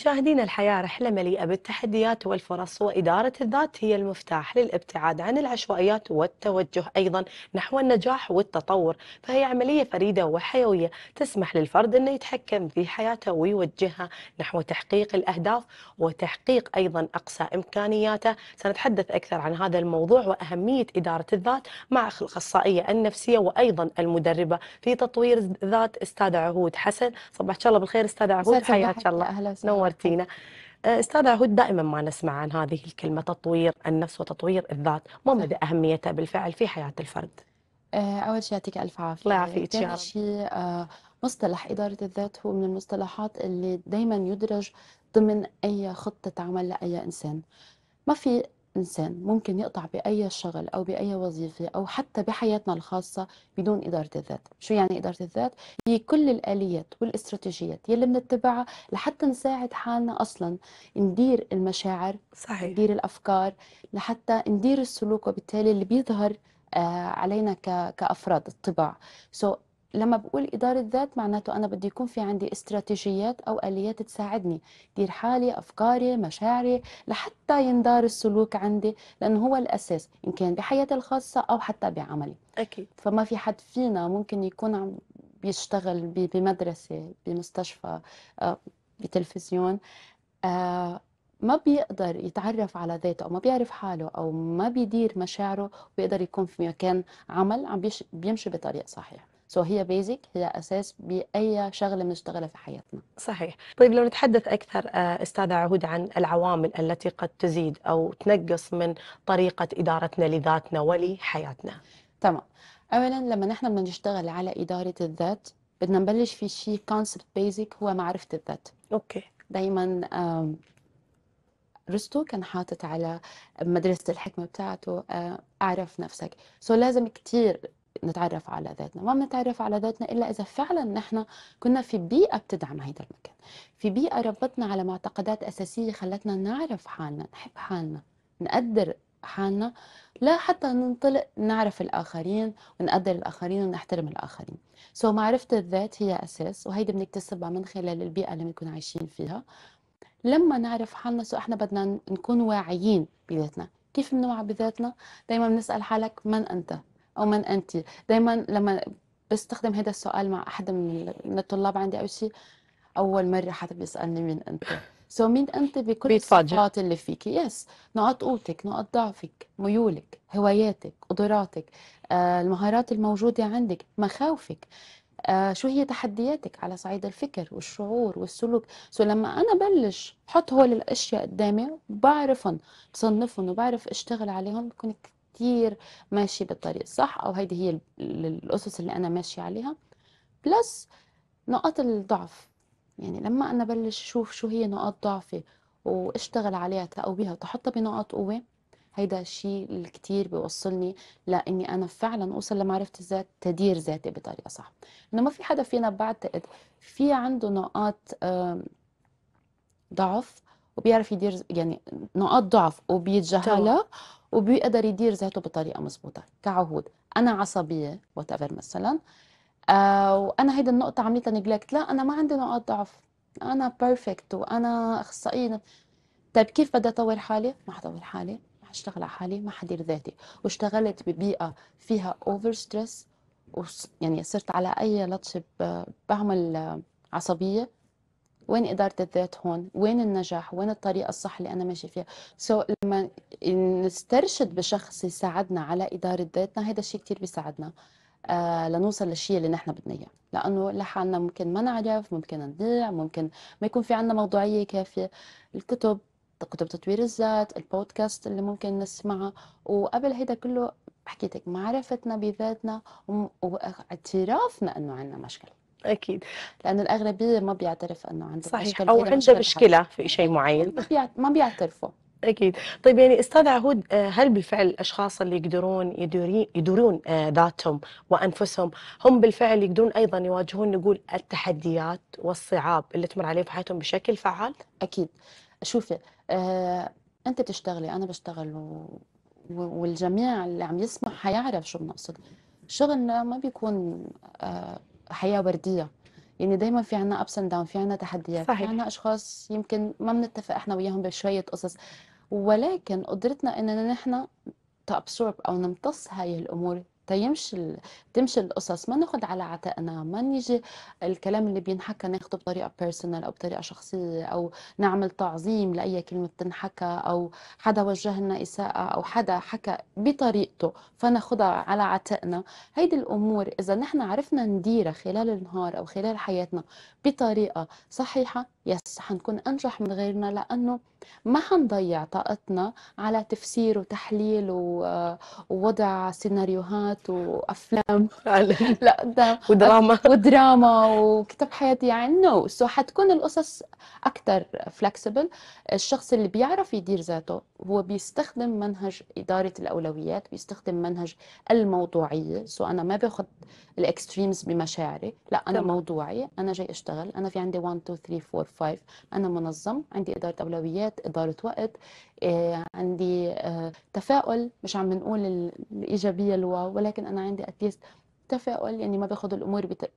مشاهدينا الحياة رحلة مليئة بالتحديات والفرص وإدارة الذات هي المفتاح للابتعاد عن العشوائيات والتوجه أيضا نحو النجاح والتطور فهي عملية فريدة وحيوية تسمح للفرد أنه يتحكم في حياته ويوجهها نحو تحقيق الأهداف وتحقيق أيضا أقصى إمكانياته سنتحدث أكثر عن هذا الموضوع وأهمية إدارة الذات مع الأخصائية النفسية وأيضا المدربة في تطوير الذات أستاذة عهود حسن صباح الله بالخير أستاذة عهود حياك الله أهلا نور نورتينا آه، استاذه هود دائما ما نسمع عن هذه الكلمه تطوير النفس وتطوير الذات ما مدى اهميتها بالفعل في حياه الفرد آه، اول شيء يعطيك الف عافيه الله يعافيك يا رب شيء آه، مصطلح اداره الذات هو من المصطلحات اللي دائما يدرج ضمن اي خطه عمل لاي انسان ما في إنسان ممكن يقطع بأي شغل أو بأي وظيفة أو حتى بحياتنا الخاصة بدون إدارة الذات شو يعني إدارة الذات؟ هي كل الآليات والاستراتيجيات يلي بنتبعها لحتى نساعد حالنا أصلا ندير المشاعر صحيح. ندير الأفكار لحتى ندير السلوك وبالتالي اللي بيظهر آه، علينا كأفراد الطباع سو so لما بقول إدارة ذات معناته أنا بدي يكون في عندي استراتيجيات أو آليات تساعدني دير حالي أفكاري مشاعري لحتى يندار السلوك عندي لأنه هو الأساس إن كان بحياتي الخاصة أو حتى بعملي أكيد فما في حد فينا ممكن يكون عم بيشتغل بمدرسة بمستشفى آه، بتلفزيون آه، ما بيقدر يتعرف على ذاته أو ما بيعرف حاله أو ما بيدير مشاعره ويقدر يكون في مكان عمل عم بيمشي بطريق صحيح سو هي بيزك هي اساس باي شغله بنشتغلها في حياتنا صحيح طيب لو نتحدث اكثر آه، استاذه عهود عن العوامل التي قد تزيد او تنقص من طريقه ادارتنا لذاتنا ولحياتنا تمام اولا لما نحن بدنا نشتغل على اداره الذات بدنا نبلش في شيء كونسبت بيزك هو معرفه الذات اوكي دائما رستو كان حاطط على مدرسة الحكمة بتاعته آه، أعرف نفسك سو so لازم كثير نتعرف على ذاتنا ما بنتعرف على ذاتنا إلا إذا فعلا نحن كنا في بيئة بتدعم هيدا المكان في بيئة ربطنا على معتقدات أساسية خلتنا نعرف حالنا نحب حالنا نقدر حالنا لا حتى ننطلق نعرف الآخرين ونقدر الآخرين ونحترم الآخرين سو so, معرفة الذات هي أساس وهيدي بنكتسبها من خلال البيئة اللي بنكون عايشين فيها لما نعرف حالنا سو احنا بدنا نكون واعيين بذاتنا كيف بنوعى بذاتنا دائما بنسأل حالك من أنت او من انت دائما لما بستخدم هذا السؤال مع احد من الطلاب عندي او شيء اول مره حدا بيسالني مين انت سو so, مين انت بكل الصفات اللي فيك يس yes. نقاط قوتك نقاط ضعفك ميولك هواياتك قدراتك آه, المهارات الموجوده عندك مخاوفك آه, شو هي تحدياتك على صعيد الفكر والشعور والسلوك سو so, لما انا بلش حط هول الاشياء قدامي بعرفهم بصنفهم وبعرف اشتغل عليهم بكون كتير ماشي بالطريق الصح او هيدي هي الاسس اللي انا ماشيه عليها بلس نقاط الضعف يعني لما انا بلش اشوف شو هي نقاط ضعفي واشتغل عليها تقويها وتحطها بنقاط قوه هيدا الشيء اللي كثير بيوصلني لاني انا فعلا اوصل لمعرفه الذات تدير ذاتي بطريقه صح انه ما في حدا فينا بعتقد في عنده نقاط ضعف وبيعرف يدير يعني نقاط ضعف وبيتجاهلها وبيقدر يدير ذاته بطريقه مزبوطه كعهود انا عصبيه وات مثلا آه وانا هيدي النقطه عملتها نجلكت لا انا ما عندي نقاط ضعف انا بيرفكت وانا اخصائيه طيب كيف بدي اطور حالي ما حطور حالي ما حشتغل على حالي ما حدير ذاتي واشتغلت ببيئه فيها اوفر ستريس يعني صرت على اي لطشه بعمل عصبيه وين إدارة الذات هون وين النجاح وين الطريقة الصح اللي أنا ماشي فيها سو so, لما نسترشد بشخص يساعدنا على إدارة ذاتنا هذا الشيء كتير بيساعدنا آه لنوصل للشيء اللي نحن بدنا اياه لانه لحالنا ممكن ما نعرف ممكن نضيع ممكن ما يكون في عندنا موضوعيه كافيه الكتب كتب تطوير الذات البودكاست اللي ممكن نسمعها وقبل هيدا كله حكيتك معرفتنا بذاتنا واعترافنا انه عندنا مشكله اكيد لانه الاغلبيه ما بيعترف انه عنده صحيح او عنده مشكله في شيء معين ما بيعترفوا اكيد طيب يعني استاذ عهود آه، هل بالفعل الاشخاص اللي يقدرون يدورون آه، ذاتهم وانفسهم هم بالفعل يقدرون ايضا يواجهون نقول التحديات والصعاب اللي تمر عليهم في حياتهم بشكل فعال اكيد شوفي آه، انت بتشتغلي انا بشتغل و... والجميع اللي عم يسمع حيعرف شو بنقصد شغلنا ما بيكون آه حياه ورديه يعني دايما في عنا ابس اند داون في عنا تحديات صحيح. في عنا اشخاص يمكن ما بنتفق احنا وياهم بشويه قصص ولكن قدرتنا اننا نحن تابسورب او نمتص هاي الامور تيمشي تمشي القصص ما ناخد على عاتقنا ما نيجي الكلام اللي بينحكى ناخده بطريقه بيرسونال او بطريقه شخصيه او نعمل تعظيم لاي كلمه بتنحكى او حدا وجه لنا اساءه او حدا حكى بطريقته فناخدها على عاتقنا هيدي الامور اذا نحن عرفنا نديرها خلال النهار او خلال حياتنا بطريقه صحيحه يس حنكون انجح من غيرنا لانه ما حنضيع طاقتنا على تفسير وتحليل ووضع سيناريوهات مسلسلات وافلام لا ده ودراما ودراما وكتب حياتي يعني نو no. سو so حتكون القصص اكثر فلكسبل الشخص اللي بيعرف يدير ذاته هو بيستخدم منهج اداره الاولويات بيستخدم منهج الموضوعيه سو so انا ما باخذ الاكستريمز بمشاعري لا انا طبعا. موضوعي انا جاي اشتغل انا في عندي 1 2 3 4 5 انا منظم عندي اداره اولويات اداره وقت آه، عندي آه، تفاؤل مش عم نقول الايجابيه الواو ولكن انا عندي اتليست تفاؤل يعني ما باخذ الامور بت...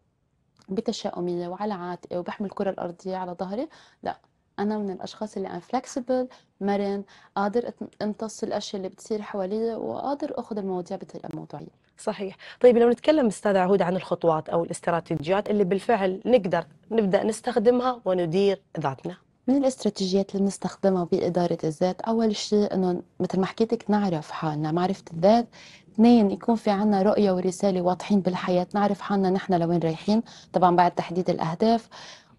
بتشاؤميه وعلى عاتقي وبحمل الكره الارضيه على ظهري لا انا من الاشخاص اللي ام فلكسبل مرن قادر امتص الاشياء اللي بتصير حواليا وقادر اخذ المواضيع بطريقه موضوعيه صحيح طيب لو نتكلم استاذ عهود عن الخطوات او الاستراتيجيات اللي بالفعل نقدر نبدا نستخدمها وندير ذاتنا من الاستراتيجيات اللي بنستخدمها بإدارة الذات أول شيء أنه مثل ما حكيتك نعرف حالنا معرفة الذات اثنين يكون في عنا رؤية ورسالة واضحين بالحياة نعرف حالنا نحن لوين رايحين طبعا بعد تحديد الأهداف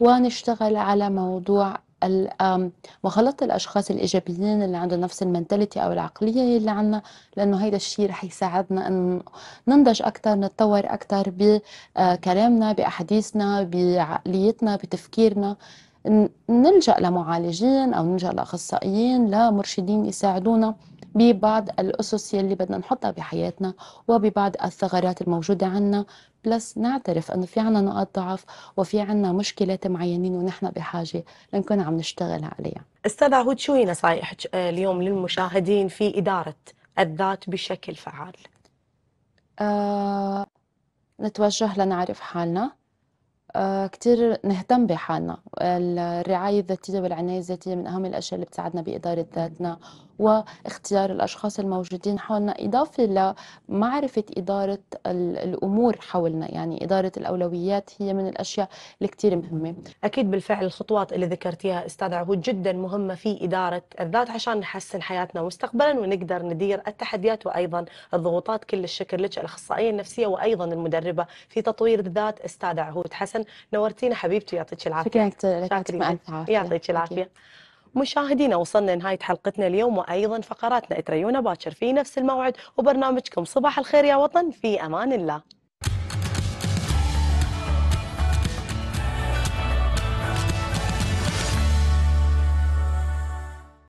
ونشتغل على موضوع مخالطة الأشخاص الإيجابيين اللي عندهم نفس المنتاليتي أو العقلية اللي عندنا لأنه هيدا الشيء رح يساعدنا أن ننضج أكثر نتطور أكثر بكلامنا آه، بأحاديثنا بعقليتنا بتفكيرنا نلجأ لمعالجين أو نلجأ لأخصائيين لمرشدين يساعدونا ببعض الأسس يلي بدنا نحطها بحياتنا وببعض الثغرات الموجودة عندنا بلس نعترف أنه في عنا نقاط ضعف وفي عنا مشكلات معينين ونحن بحاجة لنكون عم نشتغل عليها أستاذ عهود شو هي نصائحك اليوم للمشاهدين في إدارة الذات بشكل فعال؟ أه... نتوجه لنعرف حالنا آه، كتير نهتم بحالنا الرعاية الذاتية والعناية الذاتية من أهم الأشياء اللي بتساعدنا بإدارة ذاتنا واختيار الأشخاص الموجودين حولنا إضافة لمعرفة إدارة الأمور حولنا يعني إدارة الأولويات هي من الأشياء اللي كثير مهمة أكيد بالفعل الخطوات اللي ذكرتيها أستاذ عهود جدا مهمة في إدارة الذات عشان نحسن حياتنا مستقبلا ونقدر ندير التحديات وأيضا الضغوطات كل الشكر لك الأخصائية النفسية وأيضا المدربة في تطوير الذات أستاذ عهود حسن نورتينا حبيبتي يعطيك العافية شكرا كثير يعطيك العافية مشاهدينا وصلنا لنهاية حلقتنا اليوم وأيضا فقراتنا اتريونا باكر في نفس الموعد وبرنامجكم صباح الخير يا وطن في أمان الله